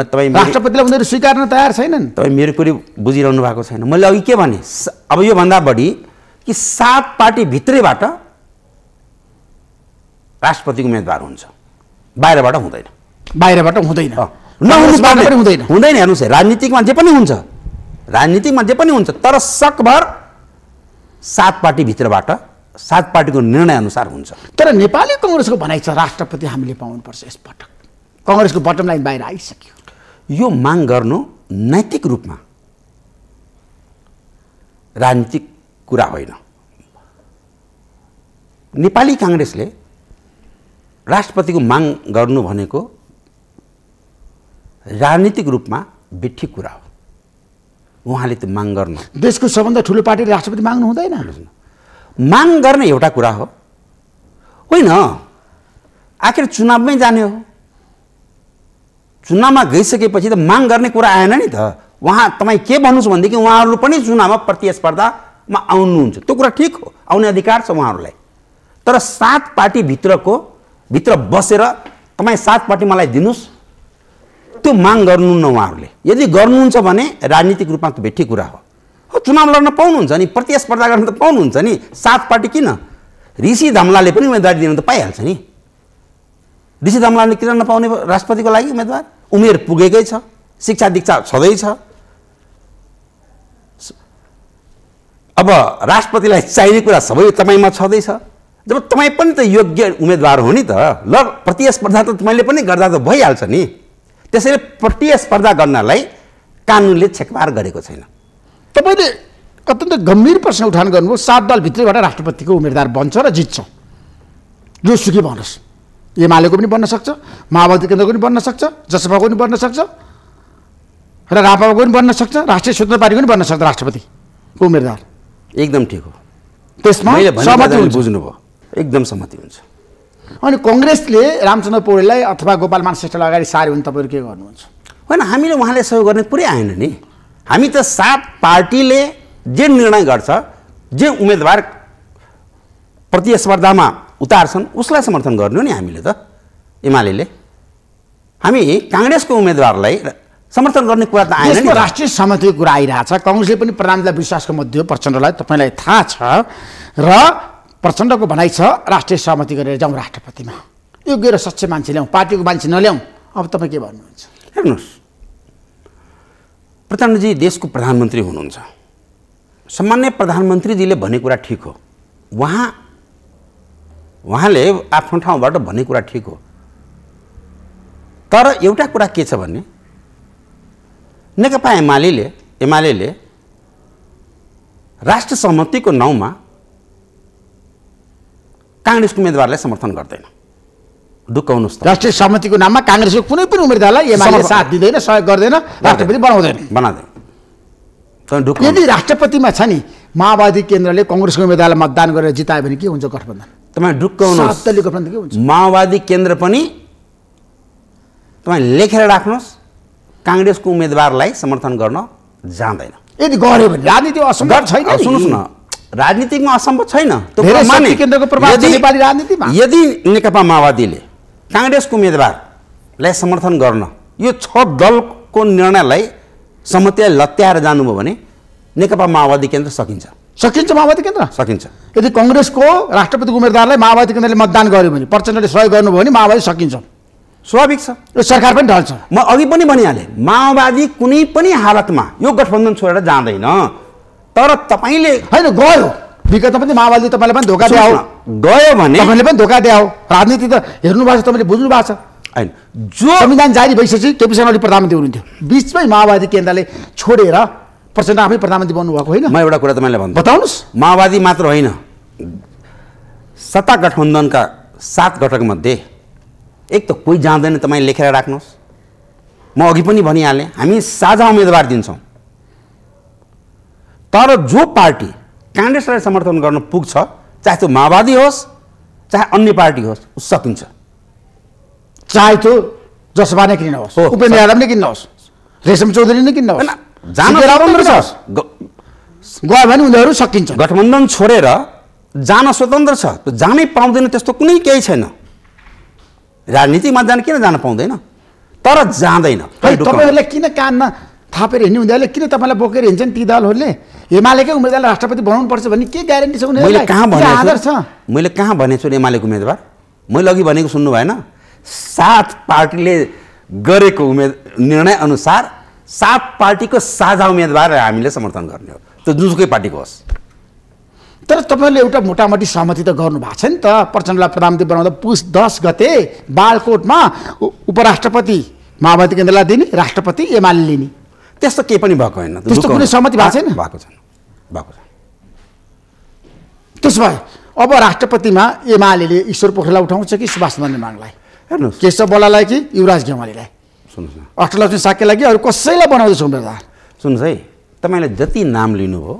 तपाईँ राष्ट्रपतिलाई उनीहरू स्वीकार्न तयार छैनन् तपाईँ मेरो कुरो बुझिरहनु भएको छैन मैले अघि के भने अब योभन्दा बढी कि सात पार्टीभित्रैबाट राष्ट्रपतिको उम्मेदवार हुन्छ बाहिरबाट हुँदैन बाहिरबाट हुँदैन हुँदैन हुँदैन हेर्नुहोस् राजनीतिकमा जे पनि हुन्छ राजनीतिकमा जे पनि हुन्छ तर सकभर सात पार्टीभित्रबाट सात पार्टीको निर्णयअनुसार हुन्छ तर नेपाली कङ्ग्रेसको भनाइ छ राष्ट्रपति हामीले पाउनुपर्छ यसपटक कङ्ग्रेसको बटम लाइन बाहिर आइसक्यो यो माग गर्नु नैतिक रूपमा राजनीतिक कुरा होइन नेपाली काङ्ग्रेसले राष्ट्रपतिको माग गर्नु भनेको राजनीतिक रूपमा बिठी कुरा हो उहाँले त्यो माग गर्नु देशको सबभन्दा ठुलो पार्टीले राष्ट्रपति माग्नु हुँदैन माग गर्ने एउटा कुरा हो होइन आखिर चुनावमै जाने हो चुनावमा गइसकेपछि त माग गर्ने कुरा आएन नि त उहाँ तपाईँ के भन्नुहोस् भनेदेखि उहाँहरू पनि चुनावमा प्रतिस्पर्धा मा आउनुहुन्छ त्यो कुरा ठिक हो आउने अधिकार छ उहाँहरूलाई तर सात पार्टीभित्रको भित्र बसेर तपाईँ सात पार्टी मलाई दिनुहोस् त्यो माग गर्नुहुन्न उहाँहरूले यदि गर्नुहुन्छ भने राजनीतिक रूपमा त भेट्टी कुरा हो चुनाव लड्न पाउनुहुन्छ नि प्रतिस्पर्धा गर्न त पाउनुहुन्छ नि सात पार्टी किन ऋषि धमलाले पनि उम्मेदवारी दिन त पाइहाल्छ नि ऋषि धमलाले किन नपाउने राष्ट्रपतिको लागि उम्मेदवार उमेर पुगेकै छ शिक्षा दीक्षा छँदैछ अब राष्ट्रपतिलाई चाहिने कुरा सबै तपाईँमा छँदैछ जब तपाईँ पनि त योग्य उम्मेदवार हो नि त ल प्रतिस्पर्धा त तपाईँले पनि गर्दा त भइहाल्छ नि त्यसैले प्रतिस्पर्धा गर्नलाई कानुनले छेकबार गरेको छैन तपाईँले अत्यन्त गम्भीर प्रश्न उठान गर्नुभयो सात दलभित्रैबाट राष्ट्रपतिको उम्मेदवार बन्छ र जित्छ सुखी भन्नुहोस् एमालेको पनि बन्न सक्छ माओवादी केन्द्रको पनि बन्न सक्छ जसपाको पनि बन्न सक्छ र रापाको पनि बन्न सक्छ राष्ट्रिय स्वतन्त्र पार्टीको पनि बन्न सक्छ राष्ट्रपतिको उम्मेदवार एकदम ठिक हो त्यसमा सहमति बुझ्नुभयो एकदम सहमति हुन्छ अनि कङ्ग्रेसले रामचन्द्र पौडेललाई अथवा गोपाल मान श्रेष्ठलाई अगाडि सार्यो भने तपाईँहरू के गर्नुहुन्छ होइन हामीले उहाँले सहयोग गर्ने पुरै आएन नि हामी त सात पार्टीले जे निर्णय गर्छ जे उम्मेदवार प्रतिस्पर्धामा उतार्छन् उसलाई समर्थन गर्नु नि हामीले त एमाले हामी काङ्ग्रेसको उम्मेदवारलाई समर्थन गर्ने कुरा त आएन राष्ट्रिय सहमतिको कुरा आइरहेछ कङ्ग्रेसले पनि प्रणामीलाई विश्वासको मध्य प्रचण्डलाई तपाईँलाई थाहा छ र प्रचण्डको भनाइ छ राष्ट्रिय सहमति गरेर जाउँ राष्ट्रपतिमा यो गएर सच्चे मान्छे ल्याउँ पार्टीको मान्छे नल्याउँ अब तपाईँ के भन्नुहुन्छ हेर्नुहोस् प्रचण्डजी देशको प्रधानमन्त्री हुनुहुन्छ सामान्य प्रधानमन्त्रीजीले भन्ने कुरा ठिक हो उहाँ उहाँले आफ्नो ठाउँबाट भन्ने कुरा ठिक हो तर एउटा कुरा के छ भने नेकपा एमाले एमाले राष्ट्र सहमतिको नाउँमा काङ्ग्रेसको उम्मेदवारलाई समर्थन गर्दैन दुःखाउनुहोस् राष्ट्रिय सहमतिको नाममा काङ्ग्रेसको कुनै पनि उम्मेद्वारलाई एमाले साथ दिँदैन सहयोग गर्दैन राष्ट्रपति बनाउँदैन बनाउँदैन यदि राष्ट्रपतिमा छ नि माओवादी केन्द्रले कङ्ग्रेसको उम्मेद्वारलाई मतदान गरेर जितायो भने के हुन्छ गठबन्धन तपाईँ हुन्छ माओवादी केन्द्र पनि तपाईँ लेखेर राख्नुहोस् काङ्ग्रेसको उम्मेदवारलाई समर्थन गर्न जाँदैन यदि गऱ्यो भने राजनीति असम्भव छैन सुन्नुहोस् न राजनीतिमा असम्भव छैन यदि नेकपा माओवादीले काङ्ग्रेसको उम्मेदवारलाई समर्थन गर्न यो छ दलको निर्णयलाई समतिलाई लत्याएर जानुभयो भने नेकपा माओवादी केन्द्र सकिन्छ सकिन्छ माओवादी केन्द्र सकिन्छ यदि कङ्ग्रेसको राष्ट्रपतिको उम्मेदवारलाई माओवादी केन्द्रले मतदान गर्यो भने प्रचण्डले सहयोग गर्नुभयो भने माओवादी सकिन्छ स्वाभाविक छ यो सरकार पनि ढल्छ म अघि पनि भनिहालेँ माओवादी कुनै पनि हालतमा यो गठबन्धन छोडेर जाँदैन तर तपाईँले होइन गयो विगतमा पनि माओवादी तपाईँले पनि धोका हो गयो भने तपाईँले पनि धोका हो राजनीति त हेर्नु भएको छ तपाईँले बुझ्नु भएको छ होइन जो संविधान जारी भइसकेपछि केपी शर्मा ओली प्रधानमन्त्री हुनुहुन्थ्यो बिचमै माओवादी केन्द्रले छोडेर प्रचण्ड आफै प्रधानमन्त्री बन्नुभएको होइन म एउटा कुरा तपाईँले भन्नु बताउनुहोस् माओवादी मात्र होइन सत्ता गठबन्धनका सात घटकमध्ये एक त कोही जाँदैन तपाईँ लेखेर राख्नुहोस् म अघि पनि भनिहालेँ हामी साझा उम्मेदवार दिन्छौँ तर जो पार्टी काङ्ग्रेसलाई समर्थन गर्न पुग्छ चाहे त्यो माओवादी होस् चाहे अन्य पार्टी होस् सकिन्छ चाहे त्यो जसपा नै किन्न होस् उपेन्द्र यादव नै किन्न होस् रेशम चौधरी नै किन्न होस् जान गयो भने उनीहरू सकिन्छ गठबन्धन छोडेर जान स्वतन्त्र छ जानै पाउँदैन त्यस्तो कुनै केही छैन राजनीतिमा जान किन जान पाउँदैन तर जाँदैन तपाईँहरूलाई किन कानमा थापेर हिँड्ने हुँदा किन तपाईँलाई बोकेर हिँड्छन् ती दलहरूले हिमालयकै उम्मेदवारलाई राष्ट्रपति बनाउनु पर्छ भन्ने के ग्यारेन्टी छ मैले कहाँ भनेको छ मैले कहाँ भनेको छु एमालेको उम्मेदवार मैले अघि भनेको सुन्नु भएन सात पार्टीले गरेको उम्मेद निर्णय अनुसार सात पार्टीको साझा उम्मेदवार हामीले समर्थन गर्ने हो त्यो जुनसुकै पार्टीको होस् तर तपाईँहरूले एउटा मोटामोटी सहमति त गर्नु भएको छ नि त प्रचण्डलाई प्रधानमन्त्री बनाउँदा पुस दस गते बालकोटमा उपराष्ट्रपति माओवादी केन्द्रलाई दिने राष्ट्रपति एमाले लिने त्यस्तो केही पनि भएको होइन त्यस्तो कुनै सहमति भएको छैन भएको छैन भएको छ त्यसो भए अब राष्ट्रपतिमा एमाले ईश्वर पोखरेल उठाउँछ कि सुभाष चन्द्र माङलाई हेर्नुहोस् केशव बलालाई कि युवराज घेवालीलाई सुन्नुहोस् न अष्टलक्ष्मी साक्यलाई कि अरू कसैलाई बनाउँदैछ उम्मेदवार सुन्नुहोस् है तपाईँले जति नाम लिनुभयो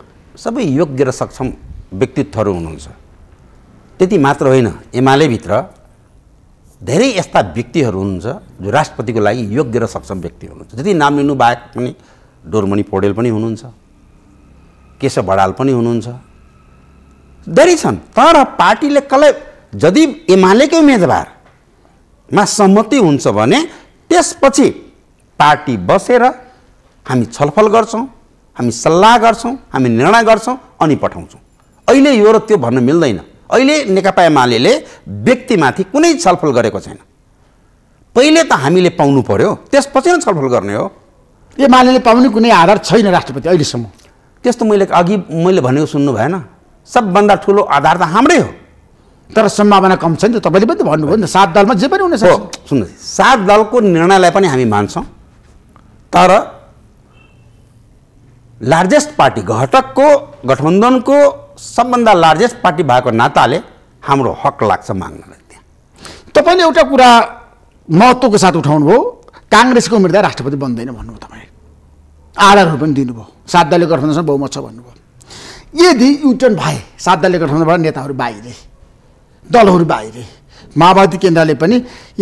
सबै योग्य र सक्षम व्यक्तित्वहरू हुनुहुन्छ त्यति मात्र होइन एमालेभित्र धेरै यस्ता व्यक्तिहरू हुनुहुन्छ जो राष्ट्रपतिको लागि योग्य र सक्षम व्यक्ति हुनुहुन्छ त्यति नाम लिनु बाहेक पनि डोरमणि पौडेल पनि हुनुहुन्छ केशव बडाल पनि हुनुहुन्छ धेरै छन् तर पार्टीले कसलाई यदि एमालेकै उम्मेदवारमा सहमति हुन्छ भने त्यसपछि पार्टी बसेर हामी छलफल गर्छौँ हामी सल्लाह गर्छौँ हामी निर्णय गर्छौँ अनि पठाउँछौँ अहिले यो र त्यो भन्न मिल्दैन अहिले नेकपा एमाले व्यक्तिमाथि कुनै छलफल गरेको छैन पहिले त हामीले पाउनु पर्यो त्यसपछि नै छलफल गर्ने हो एमाले पाउने कुनै आधार छैन राष्ट्रपति अहिलेसम्म त्यस्तो मैले अघि मैले भनेको सुन्नु भएन सबभन्दा ठुलो आधार त हाम्रै हो तर सम्भावना कम छ नि त तपाईँले पनि त भन्नुभयो नि त सात दलमा जे पनि हो सुन्नुहोस् सात दलको निर्णयलाई पनि हामी मान्छौँ तर लार्जेस्ट पार्टी घटकको गठबन्धनको सबभन्दा लार्जेस्ट पार्टी भएको नाताले हाम्रो हक लाग्छ माग्नलाई त्यहाँ तपाईँले एउटा कुरा महत्त्वको साथ उठाउनुभयो काङ्ग्रेसको उम्मेदवार राष्ट्रपति बन्दैन भन्नुभयो तपाईँ आधारहरू पनि दिनुभयो सात दलीय गठबन्धनसँग बहुमत छ भन्नुभयो यदि युटर्न भए सात दलीय गठबन्धनबाट नेताहरू बाहिरे दलहरू बाहिरे माओवादी केन्द्रले पनि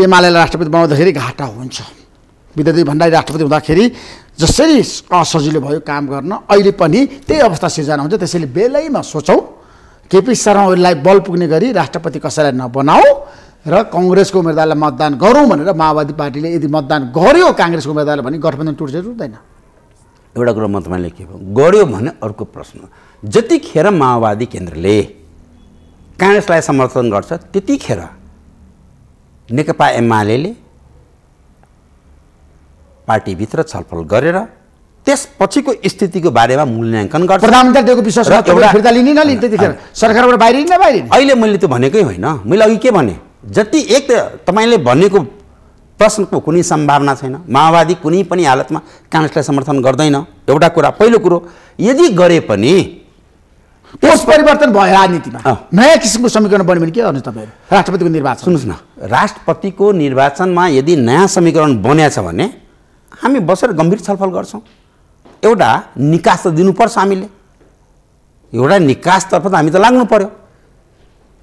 एमाले राष्ट्रपति बनाउँदाखेरि घाटा हुन्छ विद्यार्थी भण्डारी राष्ट्रपति हुँदाखेरि जसरी सजिलो भयो काम गर्न अहिले पनि त्यही अवस्था सिर्जना हुन्छ त्यसैले बेलैमा सोचौँ केपी शर्माहरूलाई बल पुग्ने गरी राष्ट्रपति कसैलाई नबनाऊ र कङ्ग्रेसको उम्मेद्वारलाई मतदान गरौँ भनेर माओवादी पार्टीले यदि मतदान गर्यो काङ्ग्रेसको उम्मेद्वारलाई भने गठबन्धन टुट्छ टुट्दैन एउटा कुरो म तपाईँले के भयो गऱ्यो भने अर्को प्रश्न जतिखेर माओवादी केन्द्रले काङ्ग्रेसलाई समर्थन गर्छ त्यतिखेर नेकपा एमाले पार्टीभित्र छलफल गरेर त्यसपछिको स्थितिको बारेमा मूल्याङ्कन गर्छ प्रधानमन्त्रीको फिर्ता लिने नलिने त्यतिखेर सरकारबाट बाहिर बाहिर अहिले मैले त्यो भनेकै होइन मैले अघि के भने जति एक तपाईँले भनेको प्रश्नको कुनै सम्भावना छैन माओवादी कुनै पनि हालतमा काङ्ग्रेसलाई समर्थन गर्दैन एउटा कुरा पहिलो कुरो यदि गरे पनि कोष परिवर्तन भयो राजनीतिमा नयाँ किसिमको समीकरण बन्यो भने के गर्नु तपाईँहरू राष्ट्रपतिको निर्वाचन सुन्नुहोस् न राष्ट्रपतिको निर्वाचनमा यदि नयाँ समीकरण छ भने हामी बसेर गम्भीर छलफल गर्छौँ एउटा निकास त दिनुपर्छ हामीले एउटा निकासतर्फ त हामी त लाग्नु पऱ्यो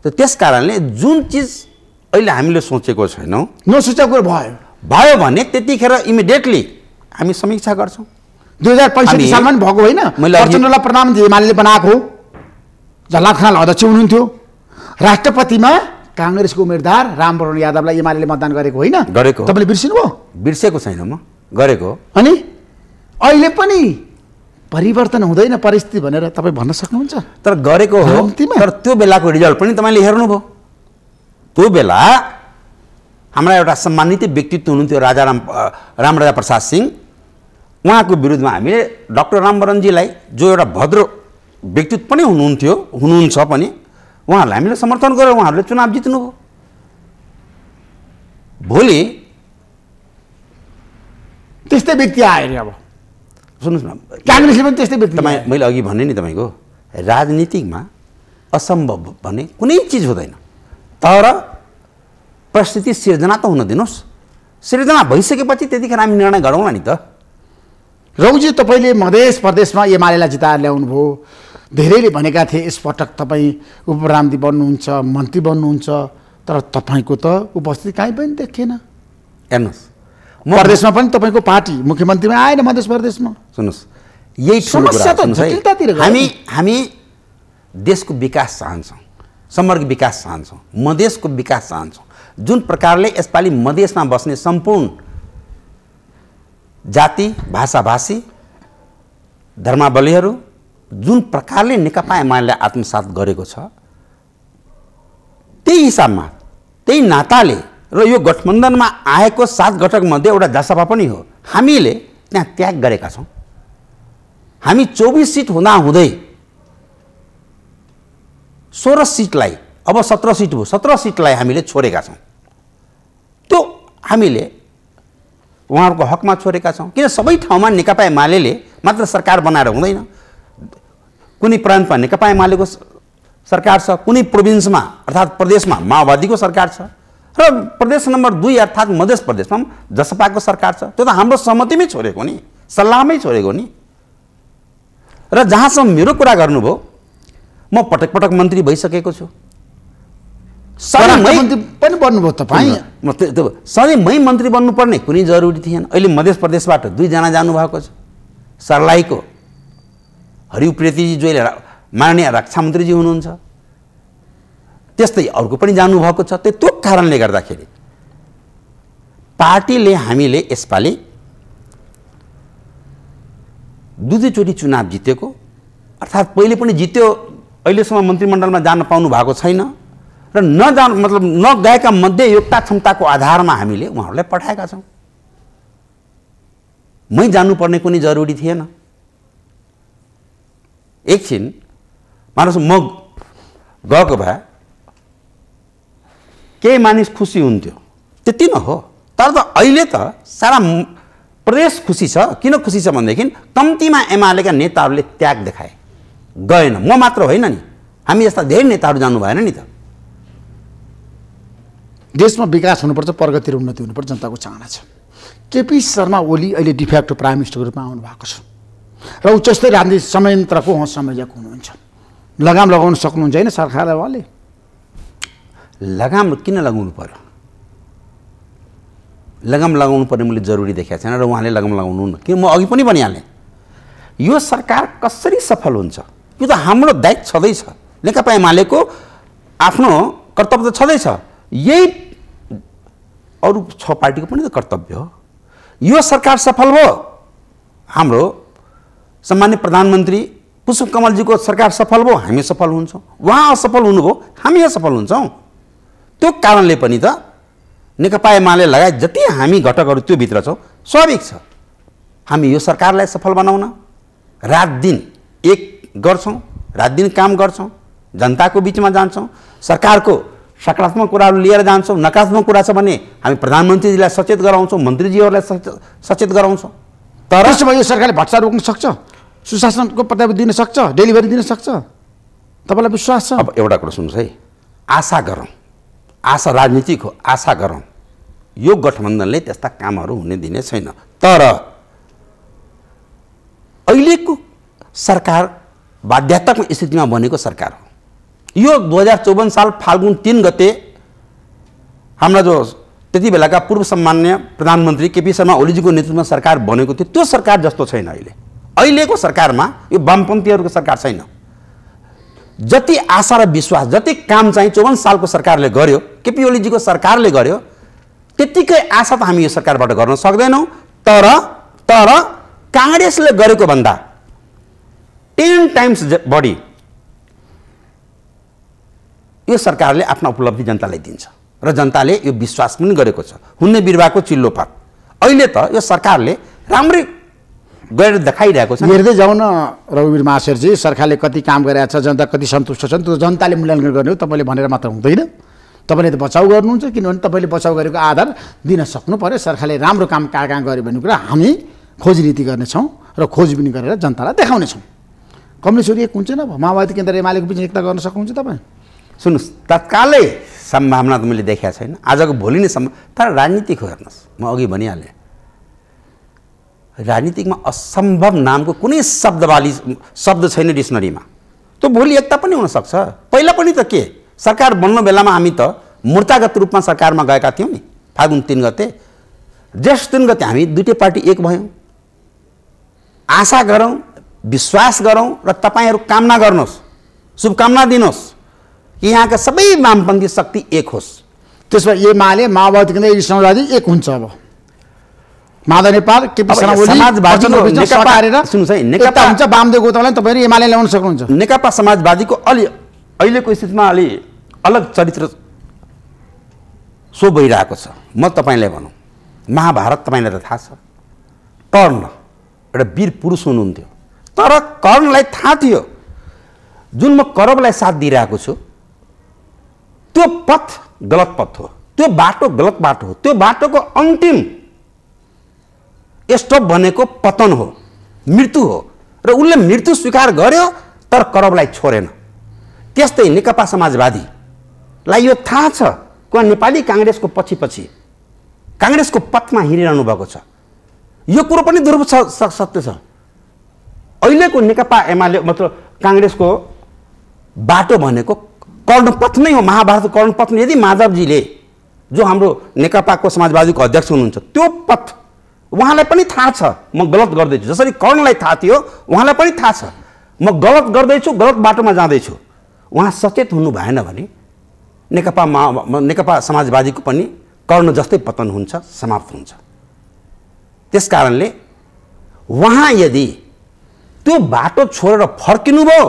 त त्यस कारणले जुन चिज अहिले हामीले सोचेको छैनौँ नसोचेको कुरो भयो भयो भने त्यतिखेर इमिडिएटली हामी समीक्षा गर्छौँ दुई हजार पैँसठी सालमा पनि भएको होइन मैले प्रचण्डलाई प्रधानमन्त्री हिमालयले बनाएको हो खनाल अध्यक्ष हुनुहुन्थ्यो राष्ट्रपतिमा काङ्ग्रेसको उम्मेदवार रामवरण यादवलाई एमाले मतदान गरेको होइन गरेको तपाईँले भयो बिर्सेको छैन म गरेको अनि अहिले पनि परिवर्तन हुँदैन परिस्थिति भनेर तपाईँ भन्न सक्नुहुन्छ तर गरेको हो तर त्यो बेलाको रिजल्ट पनि तपाईँले हेर्नुभयो त्यो बेला हाम्रा एउटा सम्मानित व्यक्तित्व हुनुहुन्थ्यो राजा राम रामराजा प्रसाद सिंह उहाँको विरुद्धमा हामीले डक्टर रामवरणजीलाई जो एउटा भद्र व्यक्तित्व पनि हुनुहुन्थ्यो हुनुहुन्छ पनि उहाँहरूलाई हामीले समर्थन गरेर उहाँहरूले चुनाव जित्नुभयो भोलि त्यस्तै व्यक्ति आयो अरे अब सुन्नुहोस् न काङ्ग्रेसले पनि त्यस्तै व्यक्ति तपाईँ मैले अघि भने नि तपाईँको राजनीतिमा असम्भव भने कुनै चिज हुँदैन तर परिस्थिति सिर्जना त हुन दिनुहोस् सिर्जना भइसकेपछि त्यतिखेर हामी निर्णय गरौँला नि त रौजी तपाईँले मधेस प्रदेशमा एमालेलाई जिताएर ल्याउनु ल्याउनुभयो धेरैले भनेका थिए यसपटक तपाईँ उपरान्ति बन्नुहुन्छ मन्त्री बन्नुहुन्छ तर तपाईँको त उपस्थिति कहीँ पनि देखिएन हेर्नुहोस् प्रदेशमा पनि तपाईँको पार्टी मुख्यमन्त्रीमा आएन मध्य प्रदेशमा सुन्नुहोस् यही समस्या त जटिलतातिर हामी हामी देशको विकास चाहन्छौँ समग्र विकास चाहन्छौँ मधेसको विकास चाहन्छौँ जुन प्रकारले यसपालि मधेसमा बस्ने सम्पूर्ण जाति भाषाभाषी धर्मावलीहरू जुन प्रकारले नेकपा एमाले आत्मसात गरेको छ त्यही हिसाबमा त्यही नाताले र यो गठबन्धनमा आएको सात घटकमध्ये एउटा जसपा पनि हो हामीले त्यहाँ त्याग गरेका छौँ हामी चौबिस सिट हुँदाहुँदै सोह्र सिटलाई अब सत्र सिट भयो सत्र सिटलाई हामीले छोडेका छौँ त्यो हामीले उहाँहरूको हकमा छोडेका छौँ किन सबै ठाउँमा नेकपा एमाले मात्र सरकार बनाएर हुँदैन कुनै प्रान्तमा नेकपा एमालेको सरकार छ कुनै प्रोभिन्समा अर्थात् प्रदेशमा माओवादीको सरकार छ र प्रदेश नम्बर दुई अर्थात् मधेस प्रदेशमा जसपाको सरकार छ त्यो त हाम्रो सहमतिमै छोडेको नि सल्लाहमै छोडेको नि र जहाँसम्म मेरो कुरा गर्नुभयो म पटक पटक मन्त्री भइसकेको छु पनि बन्नुभयो तपाईँ सधैँमै मन्त्री बन्नुपर्ने कुनै जरुरी थिएन अहिले मधेस प्रदेशबाट दुईजना जानुभएको छ सर्लाहीको हरिउप्रेतीजी जोइले माननीय रक्षा मन्त्रीजी हुनुहुन्छ त्यस्तै अर्को पनि जानुभएको छ त्यो कारणले गर्दाखेरि पार्टीले हामीले यसपालि दुई दुईचोटि चुनाव जितेको अर्थात् पहिले पनि जित्यो अहिलेसम्म मन्त्रीमण्डलमा जान पाउनु भएको छैन र नजान मतलब नगएका मध्ये योग्यता क्षमताको आधारमा हामीले उहाँहरूलाई पठाएका छौँ मै जानुपर्ने कुनै जरुरी थिएन एकछिन मानस म गएको भए केही मानिस खुसी हुन्थ्यो त्यति नै हो तर त अहिले त सारा प्रदेश खुसी छ किन खुसी छ भनेदेखि कम्तीमा एमालेका नेताहरूले त्याग देखाए गएन म मात्र होइन नि हामी जस्ता धेरै नेताहरू जानु भएन नि त देशमा विकास हुनुपर्छ प्रगति र उन्नति हुनुपर्छ जनताको चाहना छ केपी शर्मा ओली अहिले डिफ्याक्टो प्राइम मिनिस्टरको रूपमा आउनु भएको छ र उच्चस्तरीय राजनीति संयन्त्रको उहाँ संयोजक हुनुहुन्छ लगाम लगाउन सक्नुहुन्छ होइन सरकारलाई उहाँले लगाम किन लगाउनु पर्यो लगाम लगाउनु पर्ने मैले जरुरी देखाएको छैन र उहाँले लगाम हुन्न किन म अघि पनि भनिहालेँ यो सरकार कसरी सफल हुन्छ यो त हाम्रो दायित्व छँदैछ नेकपा एमालेको आफ्नो कर्तव्य त छँदैछ यही अरू छ पार्टीको पनि त कर्तव्य हो यो सरकार सफल भयो हाम्रो सम्मान्य प्रधानमन्त्री पुष्प पुष्पकमलजीको सरकार सफल भयो हामी सफल हुन्छौँ उहाँ असफल हुनुभयो हामी असफल हुन्छौँ त्यो कारणले पनि त नेकपा एमाले लगायत जति हामी घटकहरू त्योभित्र छौँ स्वाभाविक छ हामी यो सरकारलाई सफल बनाउन रात दिन एक गर्छौँ रात दिन काम गर्छौँ जनताको बिचमा जान्छौँ सरकारको सकारात्मक कुराहरू लिएर जान्छौँ नकारात्मक कुरा छ भने हामी प्रधानमन्त्रीजीलाई सचेत गराउँछौँ मन्त्रीजीहरूलाई सचेत गराउँछौँ तर त्यसोमा यो सरकारले भट्टा रोक्न सक्छ सुशासनको प्रत्याभूत दिन सक्छ डेलिभरी दिन सक्छ तपाईँलाई विश्वास छ अब एउटा कुरा सुन्नुहोस् है आशा गरौँ आशा राजनीतिको आशा गरौँ यो गठबन्धनले त्यस्ता कामहरू हुने दिने छैन तर अहिलेको सरकार बाध्यात्मक स्थितिमा बनेको सरकार हो यो दुई हजार चौवन्न साल फाल्गुन तिन गते हाम्रा जो त्यति बेलाका पूर्व सम्मान्य प्रधानमन्त्री केपी शर्मा ओलीजीको नेतृत्वमा सरकार बनेको थियो त्यो सरकार जस्तो छैन अहिले अहिलेको सरकारमा यो वामपन्थीहरूको सरकार छैन जति आशा र विश्वास जति काम चाहिँ चौवन्न सालको सरकारले गर्यो केपी ओलीजीको सरकारले गर्यो त्यतिकै आशा त हामी यो सरकारबाट गर्न सक्दैनौँ तर तर काङ्ग्रेसले गरेको भन्दा टेन टाइम्स बढी यो सरकारले आफ्नो उपलब्धि जनतालाई दिन्छ र जनताले यो विश्वास पनि गरेको छ हुने बिरुवाको चिल्लो पात अहिले त यो सरकारले राम्रै गएर देखाइरहेको छ हेर्दै जाउँ न रघुवीर महाशेरजी सरकारले कति काम गरिरहेको छ जनता कति सन्तुष्ट छन् त्यो जनताले मूल्याङ्कन गर्ने हो तपाईँले भनेर मात्र हुँदैन तपाईँले त बचाउ गर्नुहुन्छ किनभने तपाईँले बचाउ गरेको आधार दिन सक्नु पऱ्यो सरकारले राम्रो काम कहाँ कहाँ गर्यो भन्ने कुरा हामी खोजनीति गर्नेछौँ र खोज पनि गरेर जनतालाई देखाउनेछौँ कम्युनिस्टहरू एक हुन्छ न माओवादी केन्द्र एमालेको बिच एकता गर्न सक्नुहुन्छ तपाईँ सुन्नुहोस् तत्कालै सम्भावना त मैले देखाएको छैन आजको भोलि नै सम्म तर राजनीतिको हेर्नुहोस् म अघि भनिहालेँ राजनीतिकमा असम्भव नामको कुनै शब्दवाली शब्द छैन डिक्सनरीमा त्यो भोलि एकता पनि हुनसक्छ पहिला पनि त के सरकार बन्नु बेलामा हामी त मूर्तागत रूपमा सरकारमा गएका थियौँ नि फागुन तिन गते ज्येष्ठ तिन गते हामी दुइटै पार्टी एक भयौँ आशा गरौँ विश्वास गरौँ र तपाईँहरू कामना गर्नुहोस् शुभकामना दिनुहोस् कि यहाँका सबै वामपन्थी शक्ति एक होस् त्यसमा एमाले माओवादी नै समाजवादी एक हुन्छ अब माधव नेपाल केपी हुन्छ वामदेव गौतमलाई तपाईँहरू एमाले ल्याउन सक्नुहुन्छ नेकपा समाजवादीको अलि अहिलेको स्थितिमा अलि अलग चरित्र सो भइरहेको छ म तपाईँलाई भनौँ महाभारत तपाईँलाई त थाहा छ कर्ण एउटा वीर पुरुष हुनुहुन्थ्यो तर कर्णलाई थाहा थियो जुन म करबलाई साथ दिइरहेको छु त्यो पथ गलत पथ हो त्यो बाटो गलत बाटो हो त्यो बाटोको अन्तिम स्टप भनेको पतन हो मृत्यु हो र उसले मृत्यु स्वीकार गर्यो तर करबलाई छोडेन त्यस्तै नेकपा समाजवादीलाई यो थाहा छ उहाँ नेपाली काङ्ग्रेसको पछि पछि काङ्ग्रेसको पथमा हिँडिरहनु भएको छ यो कुरो पनि दुर्व सत्य छ अहिलेको नेकपा एमाले मतलब काङ्ग्रेसको बाटो भनेको कर्णपथ नै हो महाभारत कर्णपथ यदि माधवजीले जो हाम्रो नेकपाको समाजवादीको अध्यक्ष हुनुहुन्छ त्यो पथ उहाँलाई पनि थाहा छ म गलत गर्दैछु जसरी कर्णलाई थाहा थियो उहाँलाई पनि थाहा छ म गलत गर्दैछु गलत बाटोमा जाँदैछु उहाँ सचेत हुनु भएन भने नेकपा मा नेकपा समाजवादीको पनि कर्ण जस्तै पतन हुन्छ समाप्त हुन्छ त्यस कारणले उहाँ यदि त्यो बाटो छोडेर फर्किनु फर्किनुभयो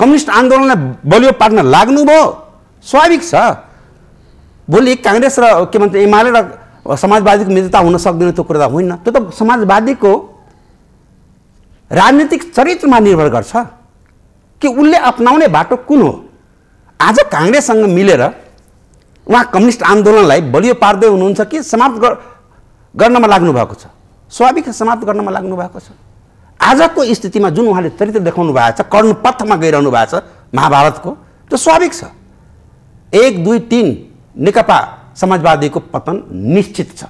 कम्युनिस्ट आन्दोलनलाई बलियो पार्न लाग्नुभयो स्वाभाविक छ भोलि काङ्ग्रेस र के भन्छ एमाले र समाजवादीको मित्रता हुन सक्दैन त्यो कुरा त होइन त्यो त समाजवादीको राजनीतिक चरित्रमा निर्भर गर्छ कि उसले अप्नाउने बाटो कुन हो आज काङ्ग्रेससँग मिलेर उहाँ कम्युनिस्ट आन्दोलनलाई बलियो पार्दै हुनुहुन्छ कि समाप्त गर्नमा लाग्नु भएको छ स्वाभाविक समाप्त गर्नमा लाग्नु भएको छ आजको स्थितिमा जुन उहाँले चरित्र देखाउनु भएको छ कर्णपथमा गइरहनु भएको छ महाभारतको त्यो स्वाभाविक छ एक दुई तिन नेकपा समाजवादीको पतन निश्चित छ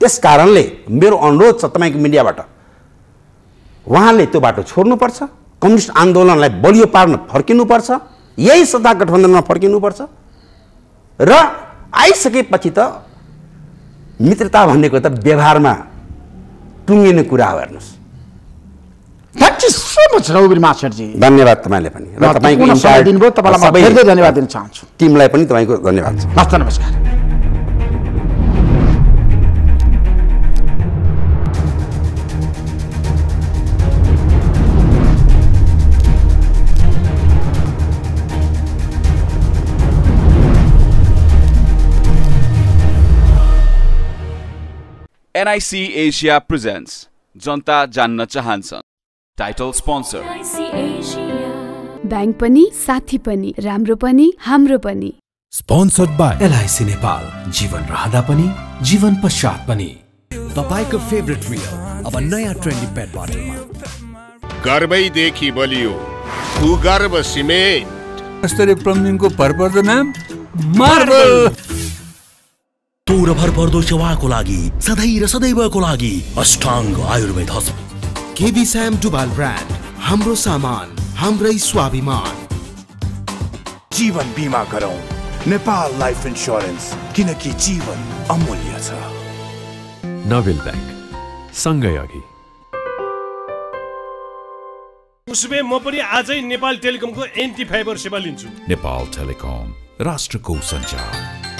त्यस कारणले मेरो अनुरोध छ तपाईँको मिडियाबाट उहाँले त्यो बाटो छोड्नुपर्छ कम्युनिस्ट आन्दोलनलाई बलियो पार्न फर्किनुपर्छ यही सत्ता गठबन्धनमा फर्किनुपर्छ र आइसकेपछि त मित्रता भनेको त व्यवहारमा टुङ्गिने कुरा हो हेर्नुहोस् थ्याङ्क यू सो मच धन्यवाद तपाईँले पनि र तपाईँको दिनुभयो तपाईँलाई धेरै धन्यवाद दिन चाहन्छु टिमलाई पनि तपाईँको धन्यवाद हस् नमस्कार एनआइसी एसिया प्रेजेन्ट्स जनता जान्न चाहन्छन् टाइटल स्पोन्सर ब्याङ्क पनि साथी पनि राम्रो पनि हाम्रो पनि स्पोन्सर्ड बाई एलआइसी नेपाल जीवन रहँदा पनि जीवन पश्चात पनि तपाईँको फेभरेट रियल अब नयाँ ट्रेन्डी पेट बोतलमा गर्वैदेखि बलियो भूगर्भ सिमेन्ट अस्तर प्रम्जिङको भरपर्दो नाम मार्बल सम्पूर्ण पर्दो सेवाको लागि सधैँ र सदैवको लागि अष्टाङ्ग आयुर्वेद हस्पिटल केबी स्याम डुबाल ब्रान्ड हाम्रो सामान हाम्रै स्वाभिमान जीवन बीमा गरौ नेपाल लाइफ इन्स्योरेन्स किनकि जीवन अमूल्य छ नोबेल ब्याङ्क सँगै अघि उसमे म पनि आजै नेपाल टेलिकमको एन्टी फाइबर सेवा लिन्छु नेपाल टेलिकम राष्ट्रको सञ्चार